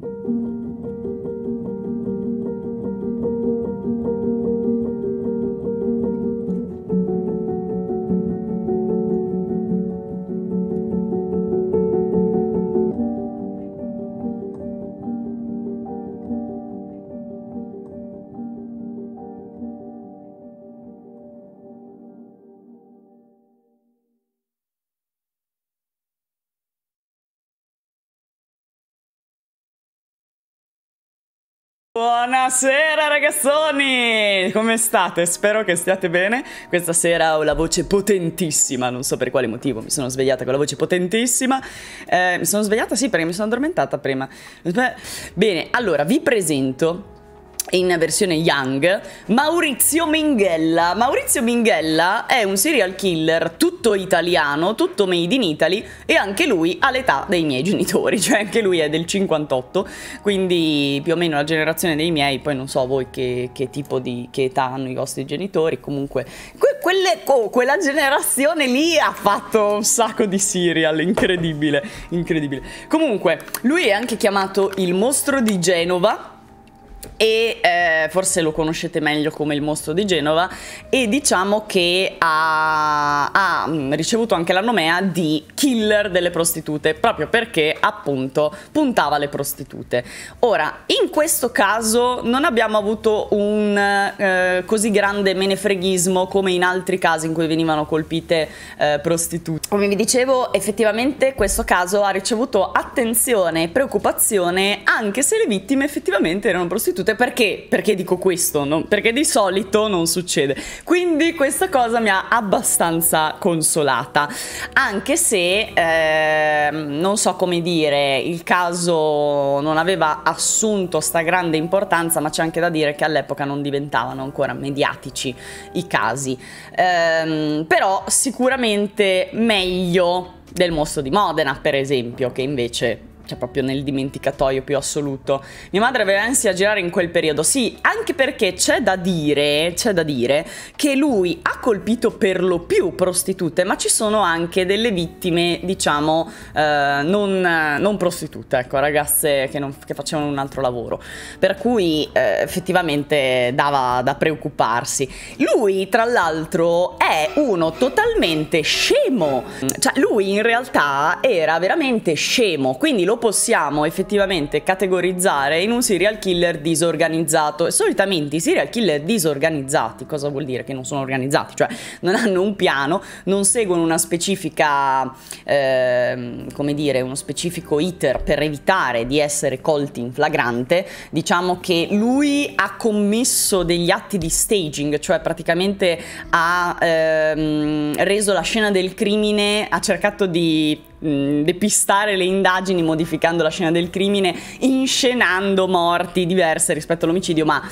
thank you Buonasera ragazzoni! Come state? Spero che stiate bene. Questa sera ho la voce potentissima, non so per quale motivo mi sono svegliata con la voce potentissima. Eh, mi sono svegliata sì perché mi sono addormentata prima. Bene, allora vi presento in versione young, Maurizio Minghella. Maurizio Minghella è un serial killer tutto italiano, tutto made in Italy e anche lui ha l'età dei miei genitori, cioè anche lui è del 58, quindi più o meno la generazione dei miei, poi non so voi che, che tipo di che età hanno i vostri genitori, comunque que, quelle, oh, quella generazione lì ha fatto un sacco di serial, incredibile, incredibile. Comunque, lui è anche chiamato il mostro di Genova e eh, forse lo conoscete meglio come il mostro di Genova e diciamo che ha, ha mm, ricevuto anche la nomea di killer delle prostitute proprio perché appunto puntava le prostitute. Ora, in questo caso non abbiamo avuto un eh, così grande menefreghismo come in altri casi in cui venivano colpite eh, prostitute. Come vi dicevo, effettivamente questo caso ha ricevuto attenzione e preoccupazione anche se le vittime effettivamente erano prostitute piaciute. Perché? Perché dico questo? No? Perché di solito non succede. Quindi questa cosa mi ha abbastanza consolata. Anche se, eh, non so come dire, il caso non aveva assunto sta grande importanza, ma c'è anche da dire che all'epoca non diventavano ancora mediatici i casi. Eh, però sicuramente meglio del mostro di Modena, per esempio, che invece cioè proprio nel dimenticatoio più assoluto. Mia madre aveva ansia a girare in quel periodo, sì, anche perché c'è da dire, c'è da dire che lui ha colpito per lo più prostitute, ma ci sono anche delle vittime, diciamo, eh, non, non, prostitute, ecco, ragazze che, non, che, facevano un altro lavoro, per cui eh, effettivamente dava da preoccuparsi. Lui, tra l'altro, è uno totalmente scemo, cioè lui in realtà era veramente scemo, quindi lo possiamo effettivamente categorizzare in un serial killer disorganizzato. E solitamente i serial killer disorganizzati, cosa vuol dire? Che non sono organizzati, cioè non hanno un piano, non seguono una specifica, eh, come dire, uno specifico iter per evitare di essere colti in flagrante. Diciamo che lui ha commesso degli atti di staging, cioè praticamente ha ehm, reso la scena del crimine, ha cercato di Mm, depistare le indagini modificando la scena del crimine, inscenando morti diverse rispetto all'omicidio, ma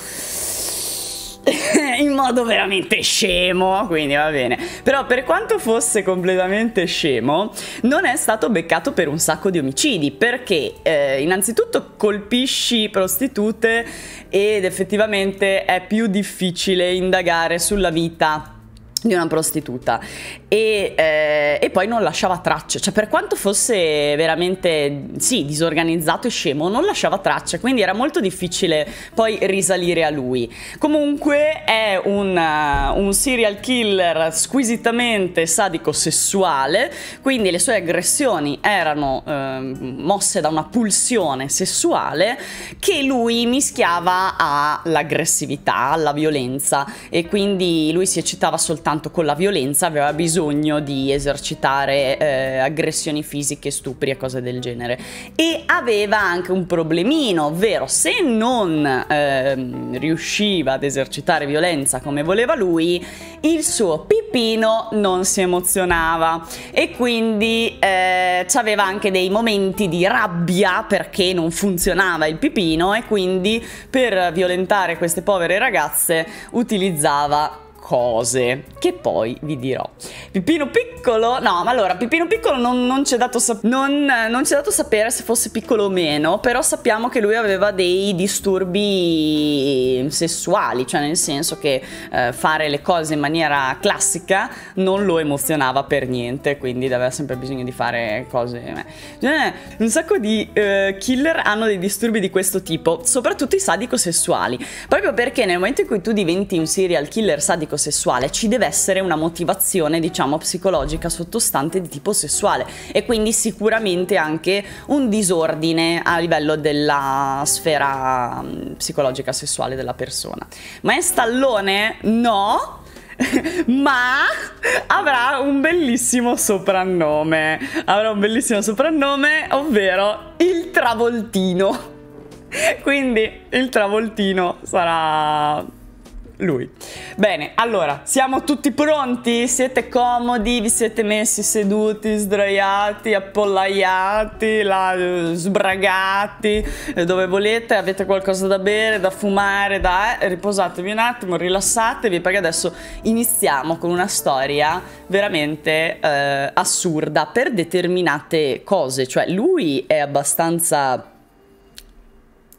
in modo veramente scemo, quindi va bene. Però per quanto fosse completamente scemo, non è stato beccato per un sacco di omicidi, perché eh, innanzitutto colpisci prostitute ed effettivamente è più difficile indagare sulla vita di una prostituta e, eh, e, poi non lasciava tracce, cioè per quanto fosse veramente sì, disorganizzato e scemo, non lasciava tracce, quindi era molto difficile poi risalire a lui. Comunque è un, uh, un serial killer squisitamente sadico-sessuale, quindi le sue aggressioni erano eh, mosse da una pulsione sessuale che lui mischiava all'aggressività, alla violenza e quindi lui si eccitava soltanto con la violenza, aveva bisogno bisogno di esercitare eh, aggressioni fisiche, stupri e cose del genere. E aveva anche un problemino, ovvero se non eh, riusciva ad esercitare violenza come voleva lui, il suo pipino non si emozionava e quindi eh, aveva anche dei momenti di rabbia perché non funzionava il pipino e quindi per violentare queste povere ragazze utilizzava cose che poi vi dirò. Pippino piccolo, no, ma allora Pippino piccolo non, non ci è dato, sap non, non è dato sapere se fosse piccolo o meno, però sappiamo che lui aveva dei disturbi sessuali, cioè nel senso che eh, fare le cose in maniera classica non lo emozionava per niente, quindi aveva sempre bisogno di fare cose... Eh, un sacco di eh, killer hanno dei disturbi di questo tipo, soprattutto i sadico-sessuali, proprio perché nel momento in cui tu diventi un serial killer sadico ambito sessuale, ci deve essere una motivazione diciamo psicologica sottostante di tipo sessuale e quindi sicuramente anche un disordine a livello della sfera mm, psicologica sessuale della persona. Ma è stallone? No, ma avrà un bellissimo soprannome. Avrà un bellissimo soprannome, ovvero il travoltino. Quindi il travoltino sarà lui. Bene, allora, siamo tutti pronti? Siete comodi? Vi siete messi seduti, sdraiati, appollaiati, là, sbragati, eh, dove volete? Avete qualcosa da bere, da fumare, da... Eh, riposatevi un attimo, rilassatevi perché adesso iniziamo con una storia veramente eh, assurda per determinate cose. Cioè, lui è abbastanza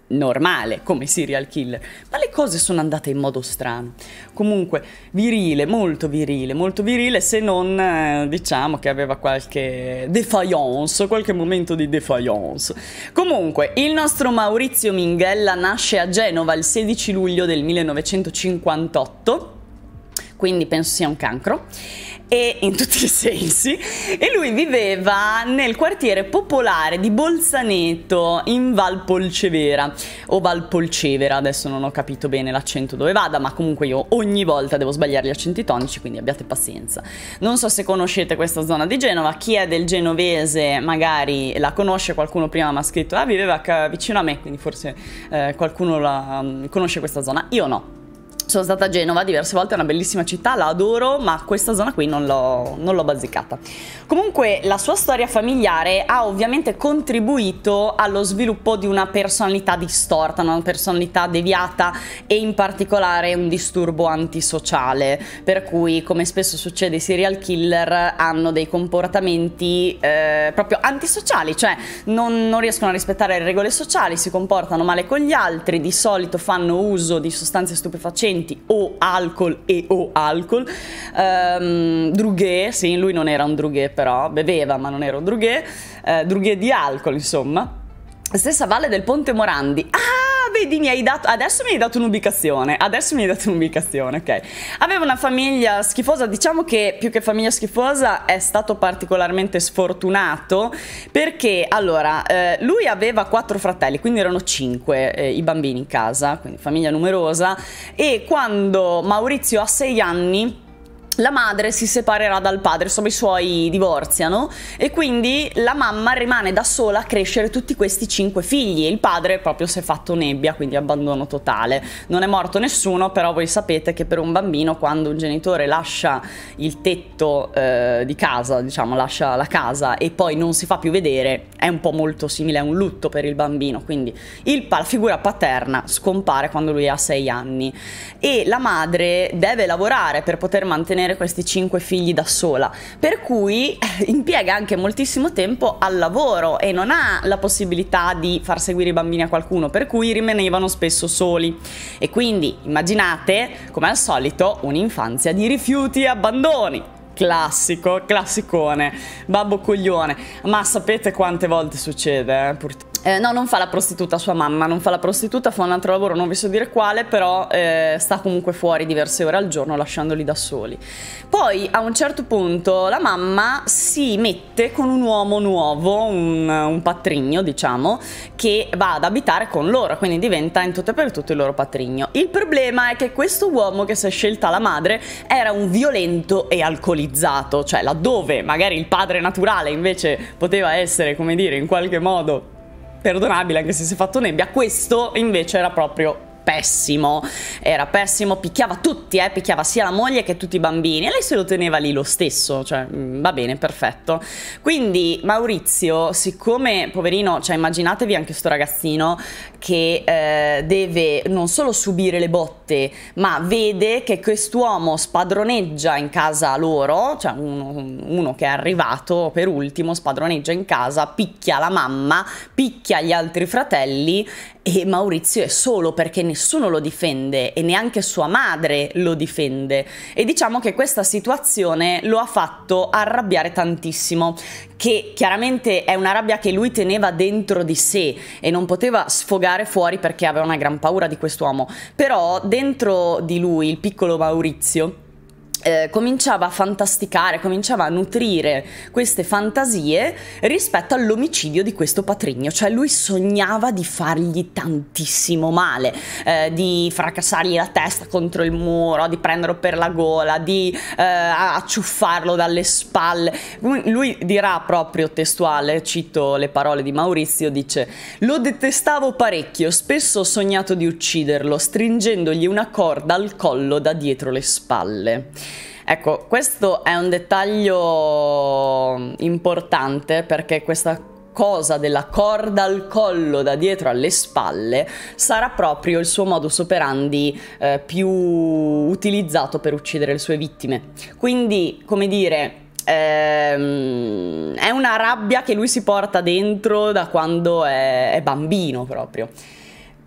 normale come serial killer, ma le cose sono andate in modo strano. Comunque virile, molto virile, molto virile, se non eh, diciamo che aveva qualche defiance, qualche momento di defiance. Comunque, il nostro Maurizio Minghella nasce a Genova il 16 luglio del 1958 quindi penso sia un cancro e in tutti i sensi e lui viveva nel quartiere popolare di Bolzaneto in Val Polcevera o Val Polcevera adesso non ho capito bene l'accento dove vada ma comunque io ogni volta devo sbagliare gli accenti tonici quindi abbiate pazienza non so se conoscete questa zona di Genova chi è del genovese magari la conosce qualcuno prima mi ha scritto ah viveva vicino a me quindi forse eh, qualcuno la, mm, conosce questa zona io no sono stata a Genova diverse volte, è una bellissima città, la adoro, ma questa zona qui non l'ho, bazzicata. Comunque la sua storia familiare ha ovviamente contribuito allo sviluppo di una personalità distorta, una personalità deviata e in particolare un disturbo antisociale, per cui come spesso succede i serial killer hanno dei comportamenti eh, proprio antisociali, cioè non, non riescono a rispettare le regole sociali, si comportano male con gli altri, di solito fanno uso di sostanze stupefacenti, ingredienti o alcol e o alcol. Um, ehm, drughe, sì, lui non era un drughe però, beveva ma non era un drughe, uh, drughe di alcol insomma. Stessa valle del Ponte Morandi. Ah! vedi mi hai dato, adesso mi hai dato un'ubicazione, adesso mi hai dato un'ubicazione, ok. Avevo una famiglia schifosa, diciamo che più che famiglia schifosa è stato particolarmente sfortunato perché allora eh, lui aveva quattro fratelli, quindi erano cinque eh, i bambini in casa, quindi famiglia numerosa e quando Maurizio ha sei anni la madre si separerà dal padre, insomma i suoi divorziano e quindi la mamma rimane da sola a crescere tutti questi cinque figli il padre proprio si è fatto nebbia, quindi abbandono totale. Non è morto nessuno, però voi sapete che per un bambino quando un genitore lascia il tetto eh, di casa, diciamo lascia la casa e poi non si fa più vedere, è un po' molto simile a un lutto per il bambino, quindi il, la figura paterna scompare quando lui ha sei anni e la madre deve lavorare per poter mantenere tenere questi cinque figli da sola, per cui eh, impiega anche moltissimo tempo al lavoro e non ha la possibilità di far seguire i bambini a qualcuno, per cui rimanevano spesso soli. E quindi immaginate, come al solito, un'infanzia di rifiuti e abbandoni classico, classicone, babbo coglione. Ma sapete quante volte succede, eh? purtroppo? Eh, no, non fa la prostituta sua mamma, non fa la prostituta, fa un altro lavoro, non vi so dire quale, però eh, sta comunque fuori diverse ore al giorno lasciandoli da soli. Poi a un certo punto la mamma si mette con un uomo nuovo, un, un patrigno diciamo, che va ad abitare con loro, quindi diventa in tutto e per tutto il loro patrigno. Il problema è che questo uomo che si è scelta la madre era un violento e alcolizzato, cioè laddove magari il padre naturale invece poteva essere, come dire, in qualche modo perdonabile anche se si è fatto nebbia, questo invece era proprio pessimo, era pessimo, picchiava tutti, eh, picchiava sia la moglie che tutti i bambini e lei se lo teneva lì lo stesso, cioè mm, va bene, perfetto. Quindi Maurizio, siccome poverino, cioè immaginatevi anche sto ragazzino che eh, deve non solo subire le botte, ma vede che quest'uomo spadroneggia in casa loro, cioè uno, uno che è arrivato per ultimo spadroneggia in casa, picchia la mamma, picchia gli altri fratelli e Maurizio è solo perché nessuno nessuno lo difende e neanche sua madre lo difende e diciamo che questa situazione lo ha fatto arrabbiare tantissimo che chiaramente è una rabbia che lui teneva dentro di sé e non poteva sfogare fuori perché aveva una gran paura di quest'uomo però dentro di lui il piccolo Maurizio eh, cominciava a fantasticare, cominciava a nutrire queste fantasie rispetto all'omicidio di questo patrigno, cioè lui sognava di fargli tantissimo male, eh, di fracassargli la testa contro il muro, di prenderlo per la gola, di eh, acciuffarlo dalle spalle. Lui dirà proprio testuale, cito le parole di Maurizio, dice lo detestavo parecchio, spesso ho sognato di ucciderlo, stringendogli una corda al collo da dietro le spalle. Ecco, questo è un dettaglio importante perché questa cosa della corda al collo da dietro alle spalle sarà proprio il suo modus operandi eh, più utilizzato per uccidere le sue vittime. Quindi, come dire, ehm, è una rabbia che lui si porta dentro da quando è, è bambino proprio.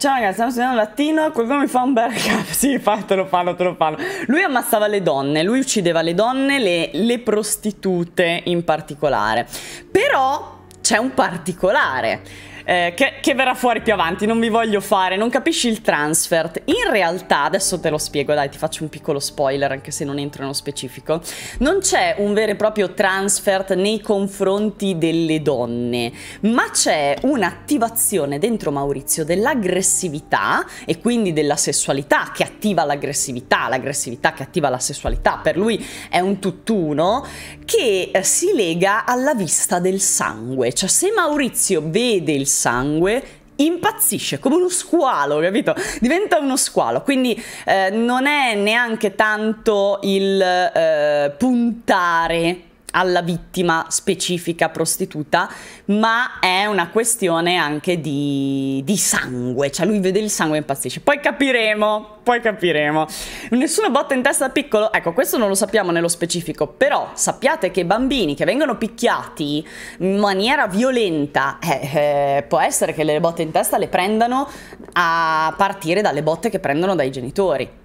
Ciao ragazzi, stiamo studiando latino, qualcuno mi fa un bel cap. Sì, fa, te lo fanno, te lo fanno. Lui ammazzava le donne, lui uccideva le donne, le, le prostitute in particolare. Però c'è un particolare eh, che, che, verrà fuori più avanti, non mi voglio fare, non capisci il transfert. In realtà, adesso te lo spiego, dai, ti faccio un piccolo spoiler, anche se non entro nello specifico, non c'è un vero e proprio transfert nei confronti delle donne, ma c'è un'attivazione dentro Maurizio dell'aggressività e quindi della sessualità che attiva l'aggressività, l'aggressività che attiva la sessualità, per lui è un tutt'uno, che eh, si lega alla vista del sangue, cioè se Maurizio vede il sangue impazzisce come uno squalo, capito? Diventa uno squalo, quindi eh, non è neanche tanto il eh, puntare alla vittima specifica prostituta, ma è una questione anche di, di, sangue, cioè lui vede il sangue e impazzisce. Poi capiremo, poi capiremo. Nessuno botta in testa da piccolo? Ecco, questo non lo sappiamo nello specifico, però sappiate che bambini che vengono picchiati in maniera violenta, eh, eh, può essere che le botte in testa le prendano a partire dalle botte che prendono dai genitori.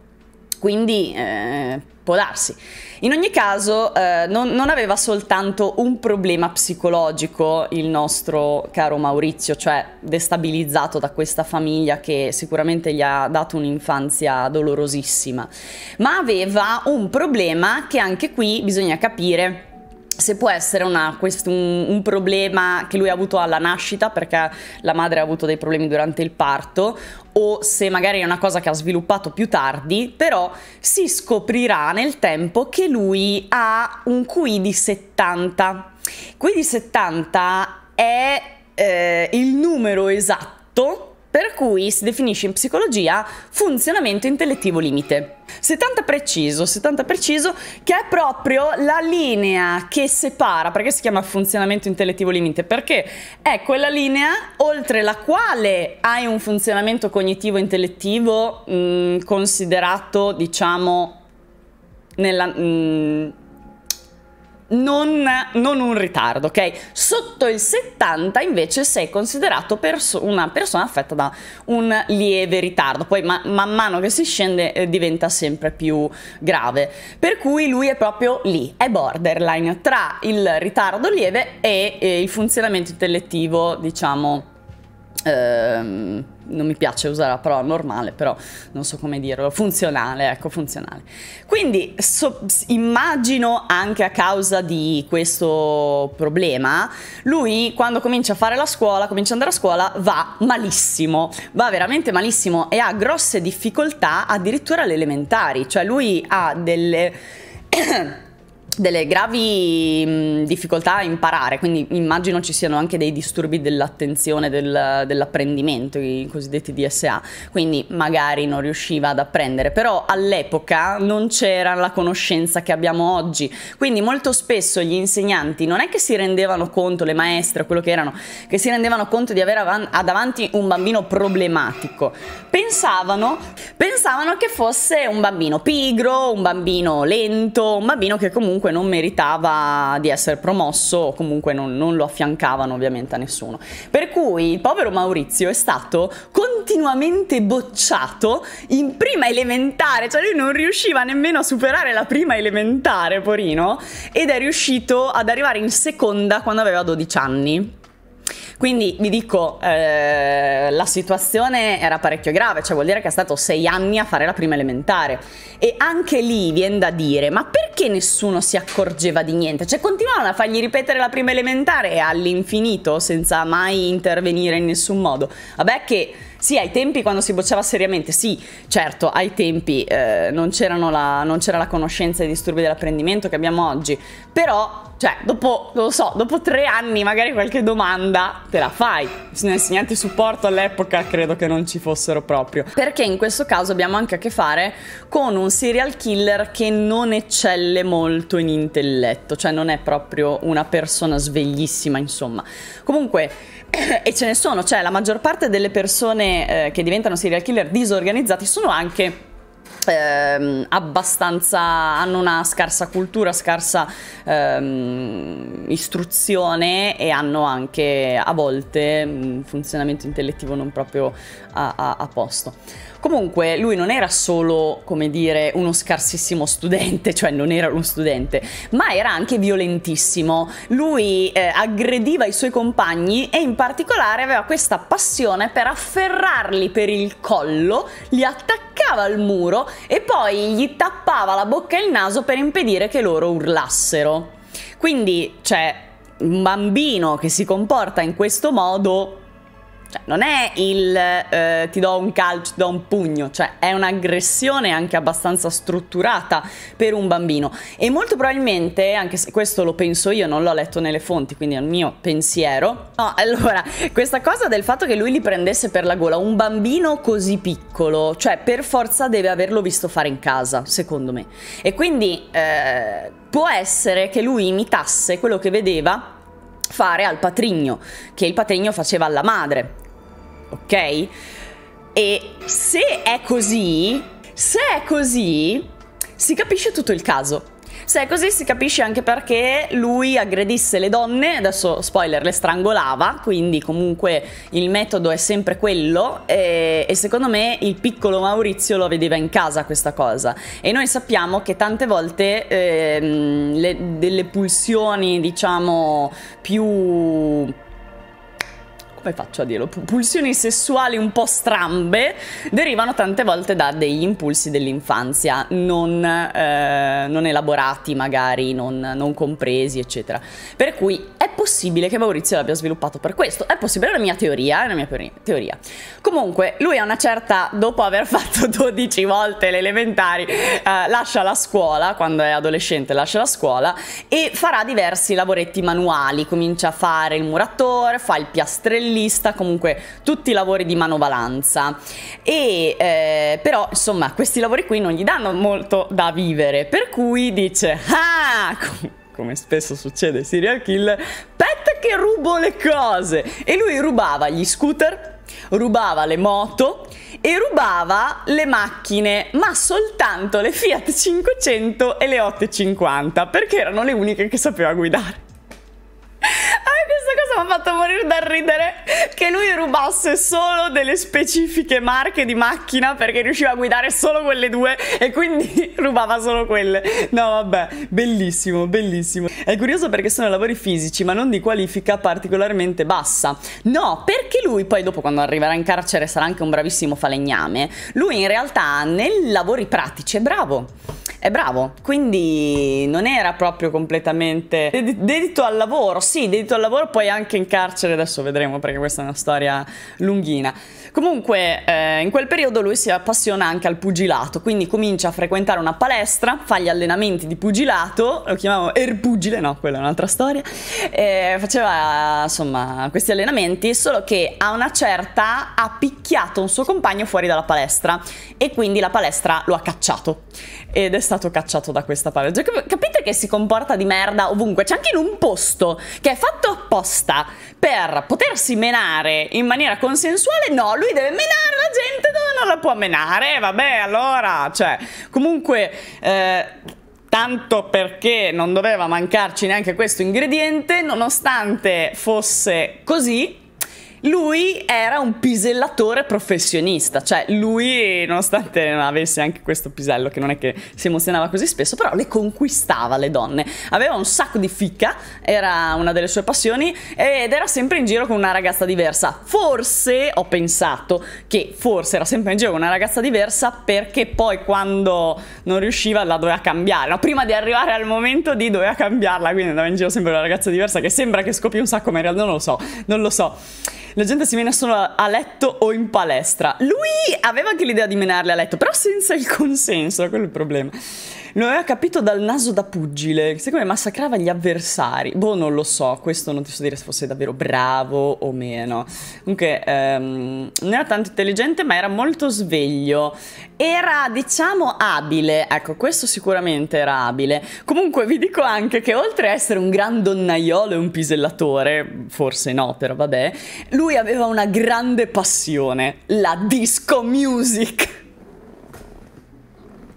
Quindi eh, può darsi. In ogni caso, eh, non, non, aveva soltanto un problema psicologico il nostro caro Maurizio, cioè destabilizzato da questa famiglia che sicuramente gli ha dato un'infanzia dolorosissima, ma aveva un problema che anche qui bisogna capire se può essere una, un, un, problema che lui ha avuto alla nascita perché la madre ha avuto dei problemi durante il parto o se magari è una cosa che ha sviluppato più tardi, però si scoprirà nel tempo che lui ha un QI di 70. QI di 70 è eh, il numero esatto per cui si definisce in psicologia funzionamento intellettivo limite. 70 preciso, 70 preciso, che è proprio la linea che separa, perché si chiama funzionamento intellettivo limite? Perché è quella linea oltre la quale hai un funzionamento cognitivo intellettivo mm, considerato, diciamo, nella... Mh, mm, non, non, un ritardo, ok? Sotto il 70 invece sei considerato perso una persona affetta da un lieve ritardo, poi ma man mano che si scende eh, diventa sempre più grave, per cui lui è proprio lì, è borderline tra il ritardo lieve e eh, il funzionamento intellettivo, diciamo... Ehm, non mi piace usare la parola normale, però non so come dirlo, funzionale, ecco, funzionale. Quindi so, immagino anche a causa di questo problema, lui quando comincia a fare la scuola, comincia ad andare a scuola, va malissimo, va veramente malissimo e ha grosse difficoltà addirittura alle elementari, cioè lui ha delle... delle gravi difficoltà a imparare, quindi immagino ci siano anche dei disturbi dell'attenzione, del, dell'apprendimento, i cosiddetti DSA, quindi magari non riusciva ad apprendere, però all'epoca non c'era la conoscenza che abbiamo oggi, quindi molto spesso gli insegnanti non è che si rendevano conto, le maestre, o quello che erano, che si rendevano conto di avere av- davanti un bambino problematico, pensavano, pensavano che fosse un bambino pigro, un bambino lento, un bambino che comunque comunque non meritava di essere promosso o comunque non, non lo affiancavano ovviamente a nessuno. Per cui il povero Maurizio è stato continuamente bocciato in prima elementare, cioè lui non riusciva nemmeno a superare la prima elementare, porino, ed è riuscito ad arrivare in seconda quando aveva 12 anni. Quindi vi dico, eh, la situazione era parecchio grave, cioè vuol dire che è stato sei anni a fare la prima elementare. E anche lì viene da dire, ma perché nessuno si accorgeva di niente? Cioè continuavano a fargli ripetere la prima elementare all'infinito senza mai intervenire in nessun modo. Vabbè che... Sì, ai tempi quando si bocciava seriamente, sì, certo, ai tempi eh, non, la, non c'era la conoscenza dei disturbi dell'apprendimento che abbiamo oggi, però cioè, dopo, non lo so, dopo tre anni magari qualche domanda te la fai. Se insegnanti supporto all'epoca credo che non ci fossero proprio. Perché in questo caso abbiamo anche a che fare con un serial killer che non eccelle molto in intelletto, cioè non è proprio una persona sveglissima, insomma. Comunque, e ce ne sono, cioè la maggior parte delle persone eh, che diventano serial killer disorganizzati sono anche Ehm, abbastanza hanno una scarsa cultura, scarsa ehm, istruzione e hanno anche a volte un funzionamento intellettivo non proprio a, a, a posto. Comunque lui non era solo, come dire, uno scarsissimo studente, cioè non era uno studente, ma era anche violentissimo. Lui eh, aggrediva i suoi compagni e in particolare aveva questa passione per afferrarli per il collo, li attaccava al muro e poi gli tappava la bocca e il naso per impedire che loro urlassero. Quindi, cioè, un bambino che si comporta in questo modo cioè, non è il eh, ti do un calcio, ti do un pugno, cioè è un'aggressione anche abbastanza strutturata per un bambino. E molto probabilmente, anche se questo lo penso io, non l'ho letto nelle fonti, quindi è il mio pensiero. No, allora, questa cosa del fatto che lui li prendesse per la gola, un bambino così piccolo, cioè per forza deve averlo visto fare in casa, secondo me. E quindi eh, può essere che lui imitasse quello che vedeva fare al patrigno, che il patrigno faceva alla madre, ok? E se è così, se è così, si capisce tutto il caso. Se è così si capisce anche perché lui aggredisse le donne, adesso spoiler, le strangolava, quindi comunque il metodo è sempre quello e, e, secondo me il piccolo Maurizio lo vedeva in casa questa cosa e noi sappiamo che tante volte eh, le, delle pulsioni diciamo più come faccio a dirlo? Pulsioni sessuali un po' strambe derivano tante volte da degli impulsi dell'infanzia non, eh, non elaborati magari, non, non, compresi eccetera. Per cui è possibile che Maurizio l'abbia sviluppato per questo, è possibile, è una mia teoria, è una mia teoria. Comunque lui a una certa, dopo aver fatto 12 volte le elementari, eh, lascia la scuola, quando è adolescente lascia la scuola e farà diversi lavoretti manuali, comincia a fare il muratore, fa il piastrellino, modellista, comunque tutti i lavori di manovalanza. E eh, però insomma questi lavori qui non gli danno molto da vivere, per cui dice, ah, com come spesso succede ai serial killer, pet che rubo le cose. E lui rubava gli scooter, rubava le moto e rubava le macchine, ma soltanto le Fiat 500 e le 850, perché erano le uniche che sapeva guidare mi ha fatto morire dal ridere che lui rubasse solo delle specifiche marche di macchina perché riusciva a guidare solo quelle due e quindi rubava solo quelle. No, vabbè, bellissimo, bellissimo. È curioso perché sono lavori fisici, ma non di qualifica particolarmente bassa. No, perché lui poi dopo quando arriverà in carcere sarà anche un bravissimo falegname. Lui in realtà nei lavori pratici è bravo è bravo, quindi non era proprio completamente ded dedito al lavoro, sì, dedito al lavoro, poi anche in carcere, adesso vedremo perché questa è una storia lunghina. Comunque eh, in quel periodo lui si appassiona anche al pugilato, quindi comincia a frequentare una palestra, fa gli allenamenti di pugilato, lo chiamavano erpugile, no, quella è un'altra storia, eh, faceva insomma questi allenamenti, solo che a una certa ha picchiato un suo compagno fuori dalla palestra e quindi la palestra lo ha cacciato ed è stato cacciato da questa palestra. Cioè, capite? che si comporta di merda ovunque. C'è anche in un posto che è fatto apposta per potersi menare in maniera consensuale. No, lui deve menare la gente dove non la può menare. Vabbè, allora, cioè, comunque... Eh, tanto perché non doveva mancarci neanche questo ingrediente, nonostante fosse così, lui era un pisellatore professionista, cioè lui, nonostante avesse anche questo pisello che non è che si emozionava così spesso, però le conquistava le donne. Aveva un sacco di ficca, era una delle sue passioni ed era sempre in giro con una ragazza diversa. Forse ho pensato che forse era sempre in giro con una ragazza diversa perché poi quando non riusciva la doveva cambiare, no, prima di arrivare al momento di doveva cambiarla, quindi andava in giro sempre con una ragazza diversa che sembra che scopri un sacco, ma in realtà non lo so, non lo so la gente si mena solo a, letto o in palestra. Lui aveva anche l'idea di menarle a letto, però senza il consenso, quello è il problema. Lo aveva capito dal naso da pugile, siccome massacrava gli avversari. Boh, non lo so, questo non ti so dire se fosse davvero bravo o meno. Comunque, ehm, non era tanto intelligente, ma era molto sveglio. Era, diciamo, abile. Ecco, questo sicuramente era abile. Comunque, vi dico anche che oltre a essere un gran donnaiolo e un pisellatore, forse no, però vabbè, lui aveva una grande passione, la disco music.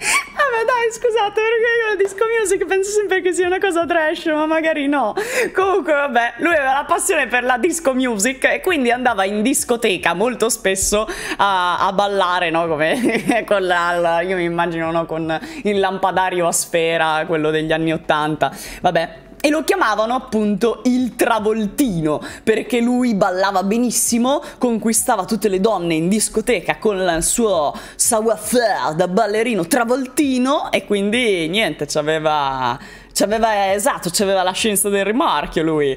Vabbè dai scusate perché io la disco music penso sempre che sia una cosa trash ma magari no Comunque vabbè lui aveva la passione per la disco music e quindi andava in discoteca molto spesso a, a ballare no come con la, io mi immagino no con il lampadario a sfera quello degli anni Ottanta. Vabbè e lo chiamavano appunto il travoltino perché lui ballava benissimo, conquistava tutte le donne in discoteca con il suo savoir-faire da ballerino travoltino e quindi niente, c'aveva C'aveva, esatto, c'aveva la scienza del rimorchio lui,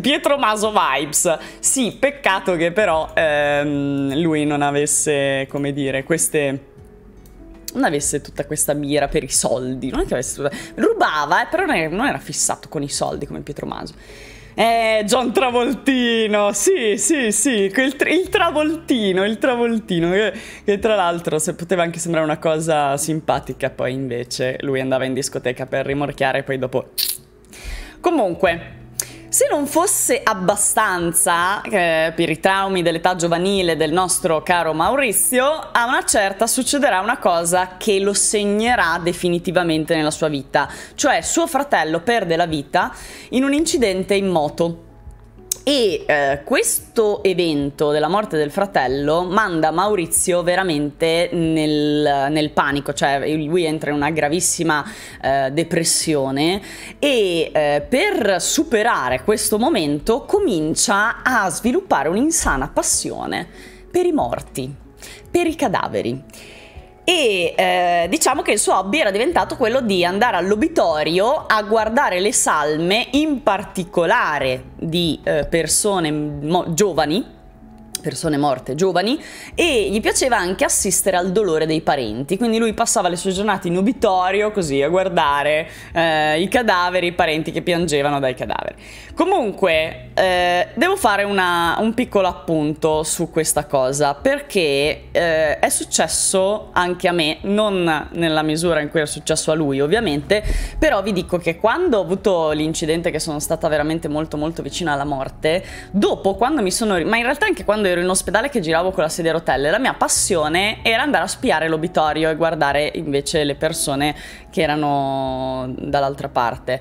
Pietro Maso Vibes. Sì, peccato che però ehm, lui non avesse, come dire, queste non avesse tutta questa mira per i soldi, non è che avesse tutta... Rubava, eh, però non era, non era fissato con i soldi come Pietro Maso. Eh, John Travoltino, sì, sì, sì, il, tra il Travoltino, il Travoltino, che, che tra l'altro se poteva anche sembrare una cosa simpatica, poi invece lui andava in discoteca per rimorchiare e poi dopo... Comunque, se non fosse abbastanza eh, per i traumi dell'età giovanile del nostro caro Maurizio, a una certa succederà una cosa che lo segnerà definitivamente nella sua vita, cioè suo fratello perde la vita in un incidente in moto. E eh, questo evento della morte del fratello manda Maurizio veramente nel, nel panico, cioè lui entra in una gravissima eh, depressione e eh, per superare questo momento comincia a sviluppare un'insana passione per i morti, per i cadaveri e eh, diciamo che il suo hobby era diventato quello di andare all'obitorio a guardare le salme, in particolare di eh, persone giovani persone morte giovani e gli piaceva anche assistere al dolore dei parenti, quindi lui passava le sue giornate in ubitorio così a guardare eh, i cadaveri, i parenti che piangevano dai cadaveri. Comunque eh, devo fare una, un piccolo appunto su questa cosa perché eh, è successo anche a me, non nella misura in cui è successo a lui ovviamente, però vi dico che quando ho avuto l'incidente che sono stata veramente molto molto vicina alla morte, dopo quando mi sono... ma in realtà anche quando ero in ospedale che giravo con la sedia a rotelle, la mia passione era andare a spiare l'obitorio e guardare invece le persone che erano dall'altra parte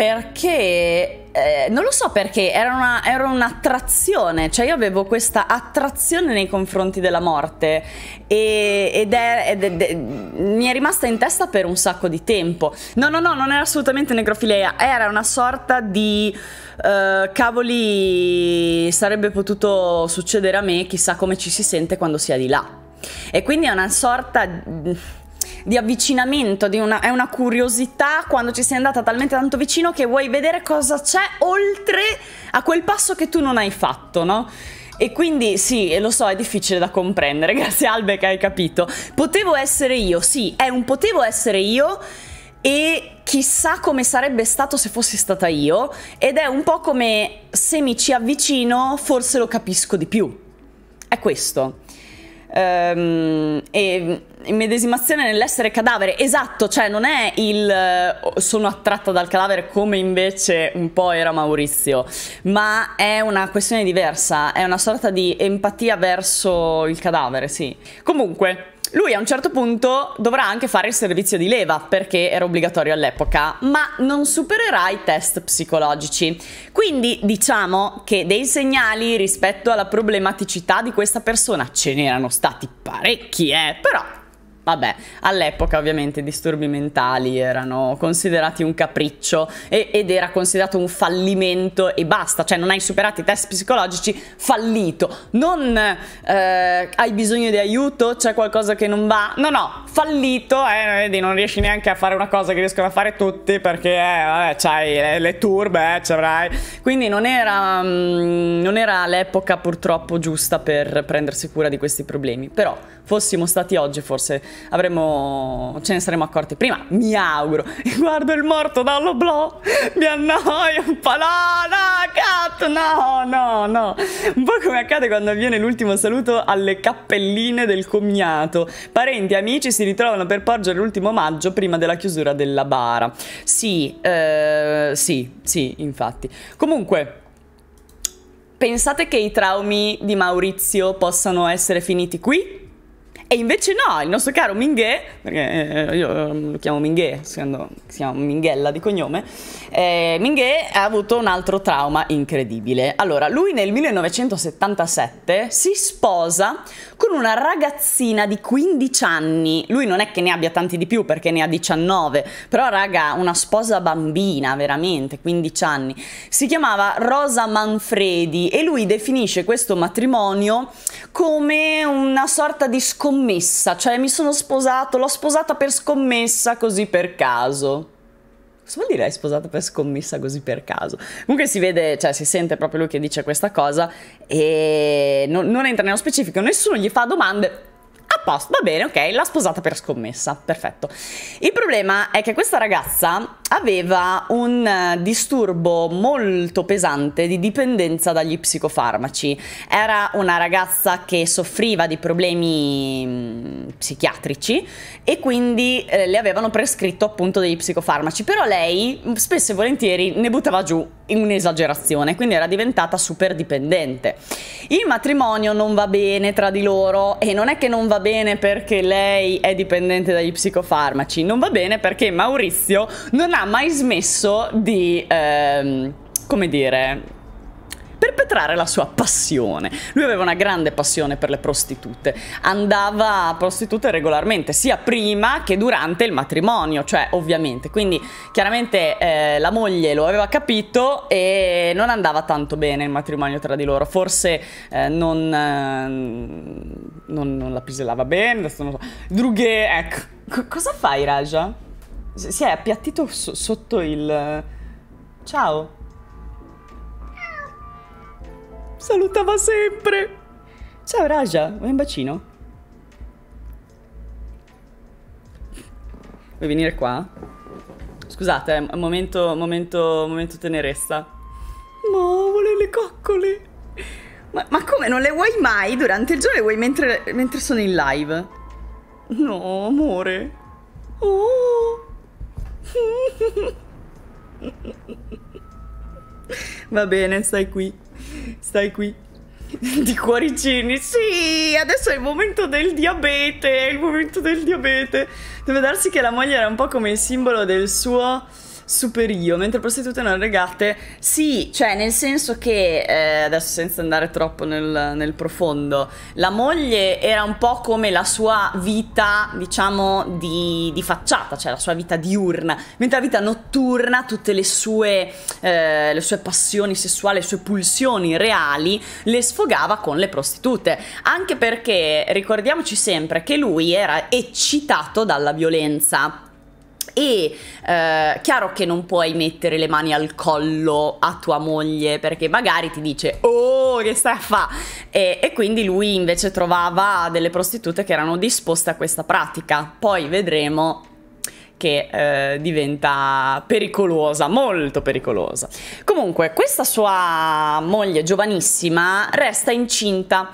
perché eh, non lo so perché era, un'attrazione, cioè io avevo questa attrazione nei confronti della morte e, ed, è, ed, ed, ed mi è rimasta in testa per un sacco di tempo. No, no, no, non era assolutamente necrofilia, era una sorta di uh, cavoli, sarebbe potuto succedere a me, chissà come ci si sente quando si è di là. E quindi è una sorta di avvicinamento, di una, è una curiosità quando ci sei andata talmente tanto vicino che vuoi vedere cosa c'è oltre a quel passo che tu non hai fatto, no? E quindi sì, lo so, è difficile da comprendere, grazie Albe che hai capito. Potevo essere io, sì, è un potevo essere io e chissà come sarebbe stato se fossi stata io ed è un po' come se mi ci avvicino forse lo capisco di più. È questo. Um, e immedesimazione nell'essere cadavere, esatto, cioè non è il eh, sono attratta dal cadavere come invece un po' era Maurizio, ma è una questione diversa, è una sorta di empatia verso il cadavere, sì. Comunque, lui a un certo punto dovrà anche fare il servizio di leva perché era obbligatorio all'epoca, ma non supererà i test psicologici. Quindi diciamo che dei segnali rispetto alla problematicità di questa persona ce n'erano stati parecchi, eh, però Vabbè, all'epoca ovviamente i disturbi mentali erano considerati un capriccio e, ed era considerato un fallimento e basta, cioè non hai superato i test psicologici, fallito. Non eh, hai bisogno di aiuto, c'è qualcosa che non va. No, no, fallito, eh, vedi, non riesci neanche a fare una cosa che riescono a fare tutti perché eh, vabbè, c'hai le, le turbe, eh, c'avrai. Quindi non era, mh, mm, non era l'epoca purtroppo giusta per prendersi cura di questi problemi, però fossimo stati oggi forse avremo, ce ne saremo accorti prima, mi auguro. Guardo il morto dallo blò, mi annoio un po', no, no, cat, no, no, no. Un po' come accade quando avviene l'ultimo saluto alle cappelline del cognato. Parenti e amici si ritrovano per porgere l'ultimo maggio prima della chiusura della bara. Sì, eh, sì, sì, infatti. Comunque... Pensate che i traumi di Maurizio possano essere finiti qui? E invece no, il nostro caro Minghe, perché eh, io ehm, lo chiamo Minghe, secondo, si chiama Minghella di cognome, eh, Minghe ha avuto un altro trauma incredibile. Allora, lui nel 1977 si sposa con una ragazzina di 15 anni. Lui non è che ne abbia tanti di più perché ne ha 19, però raga, una sposa bambina, veramente, 15 anni. Si chiamava Rosa Manfredi e lui definisce questo matrimonio come una sorta di scomparsa scommessa, cioè mi sono sposato, l'ho sposata per scommessa così per caso. Cosa vuol dire l'hai sposata per scommessa così per caso? Comunque si vede, cioè si sente proprio lui che dice questa cosa e non, non entra nello specifico, nessuno gli fa domande, a posto, va bene, ok, l'ha sposata per scommessa, perfetto. Il problema è che questa ragazza aveva un eh, disturbo molto pesante di dipendenza dagli psicofarmaci. Era una ragazza che soffriva di problemi mm, psichiatrici e quindi eh, le avevano prescritto appunto degli psicofarmaci, però lei mm, spesso e volentieri ne buttava giù in un'esagerazione, quindi era diventata super dipendente. Il matrimonio non va bene tra di loro e non è che non va bene perché lei è dipendente dagli psicofarmaci, non va bene perché Maurizio non ha mai smesso di, ehm, come dire, perpetrare la sua passione. Lui aveva una grande passione per le prostitute, andava a prostitute regolarmente, sia prima che durante il matrimonio, cioè ovviamente. Quindi chiaramente eh, la moglie lo aveva capito e non andava tanto bene il matrimonio tra di loro, forse eh, non, eh, non, non, la pisellava bene, adesso non so. Drughe, ecco. C cosa fai Raja? Si è appiattito so sotto il... Ciao salutava sempre. Ciao Raja, vuoi un bacino? Vuoi venire qua? Scusate, è eh, un momento, momento, momento tenerezza. Ma vuole le coccole. Ma, ma, come non le vuoi mai durante il giorno? Le vuoi mentre, mentre sono in live? No, amore. Oh. Va bene, stai qui. Stai qui. Di cuoricini, sì, adesso è il momento del diabete, è il momento del diabete. Deve darsi che la moglie era un po' come il simbolo del suo super io, mentre prostitute non regate sì, cioè nel senso che eh, adesso senza andare troppo nel, nel, profondo, la moglie era un po' come la sua vita diciamo di, di, facciata, cioè la sua vita diurna, mentre la vita notturna tutte le sue, eh, le sue passioni sessuali, le sue pulsioni reali le sfogava con le prostitute, anche perché ricordiamoci sempre che lui era eccitato dalla violenza e eh, chiaro che non puoi mettere le mani al collo a tua moglie perché magari ti dice oh che stai a fa e, e, quindi lui invece trovava delle prostitute che erano disposte a questa pratica poi vedremo che eh, diventa pericolosa, molto pericolosa. Comunque, questa sua moglie giovanissima resta incinta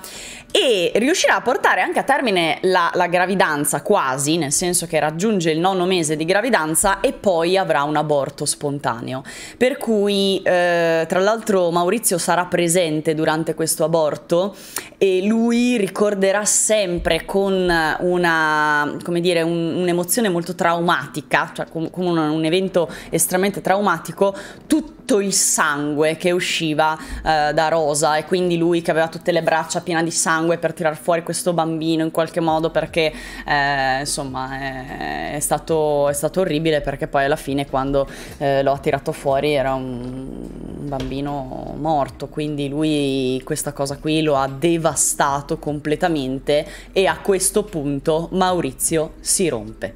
e riuscirà a portare anche a termine la, la gravidanza quasi, nel senso che raggiunge il nono mese di gravidanza e poi avrà un aborto spontaneo. Per cui, eh, tra l'altro, Maurizio sarà presente durante questo aborto e lui ricorderà sempre con una, come dire, un, un'emozione molto traumatica, cioè con un, un, evento estremamente traumatico, tutto il sangue che usciva eh, da Rosa e quindi lui che aveva tutte le braccia piene di sangue sangue per tirar fuori questo bambino in qualche modo perché eh, insomma è, è, stato, è, stato, orribile perché poi alla fine quando eh, l'ho tirato fuori era un bambino morto quindi lui questa cosa qui lo ha devastato completamente e a questo punto Maurizio si rompe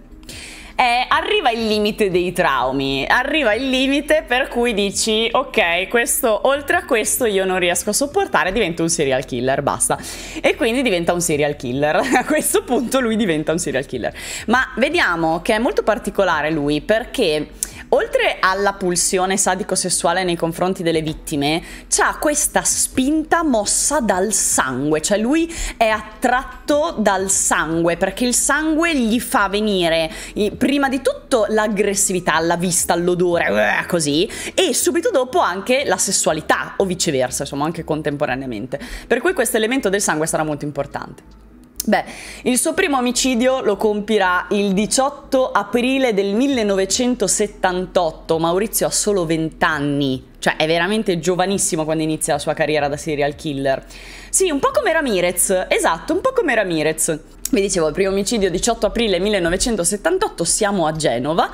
eh, arriva il limite dei traumi, arriva il limite per cui dici ok, questo, oltre a questo io non riesco a sopportare, divento un serial killer, basta. E quindi diventa un serial killer. a questo punto lui diventa un serial killer. Ma vediamo che è molto particolare lui perché oltre alla pulsione sadico-sessuale nei confronti delle vittime, ha questa spinta mossa dal sangue, cioè lui è attratto dal sangue perché il sangue gli fa venire prima di tutto l'aggressività la vista, l'odore, così, e subito dopo anche la sessualità o viceversa, insomma anche contemporaneamente. Per cui questo elemento del sangue sarà molto importante. Beh, il suo primo omicidio lo compirà il 18 aprile del 1978. Maurizio ha solo 20 anni, cioè è veramente giovanissimo quando inizia la sua carriera da serial killer. Sì, un po' come Ramirez, esatto, un po' come Ramirez. Vi dicevo, il primo omicidio 18 aprile 1978, siamo a Genova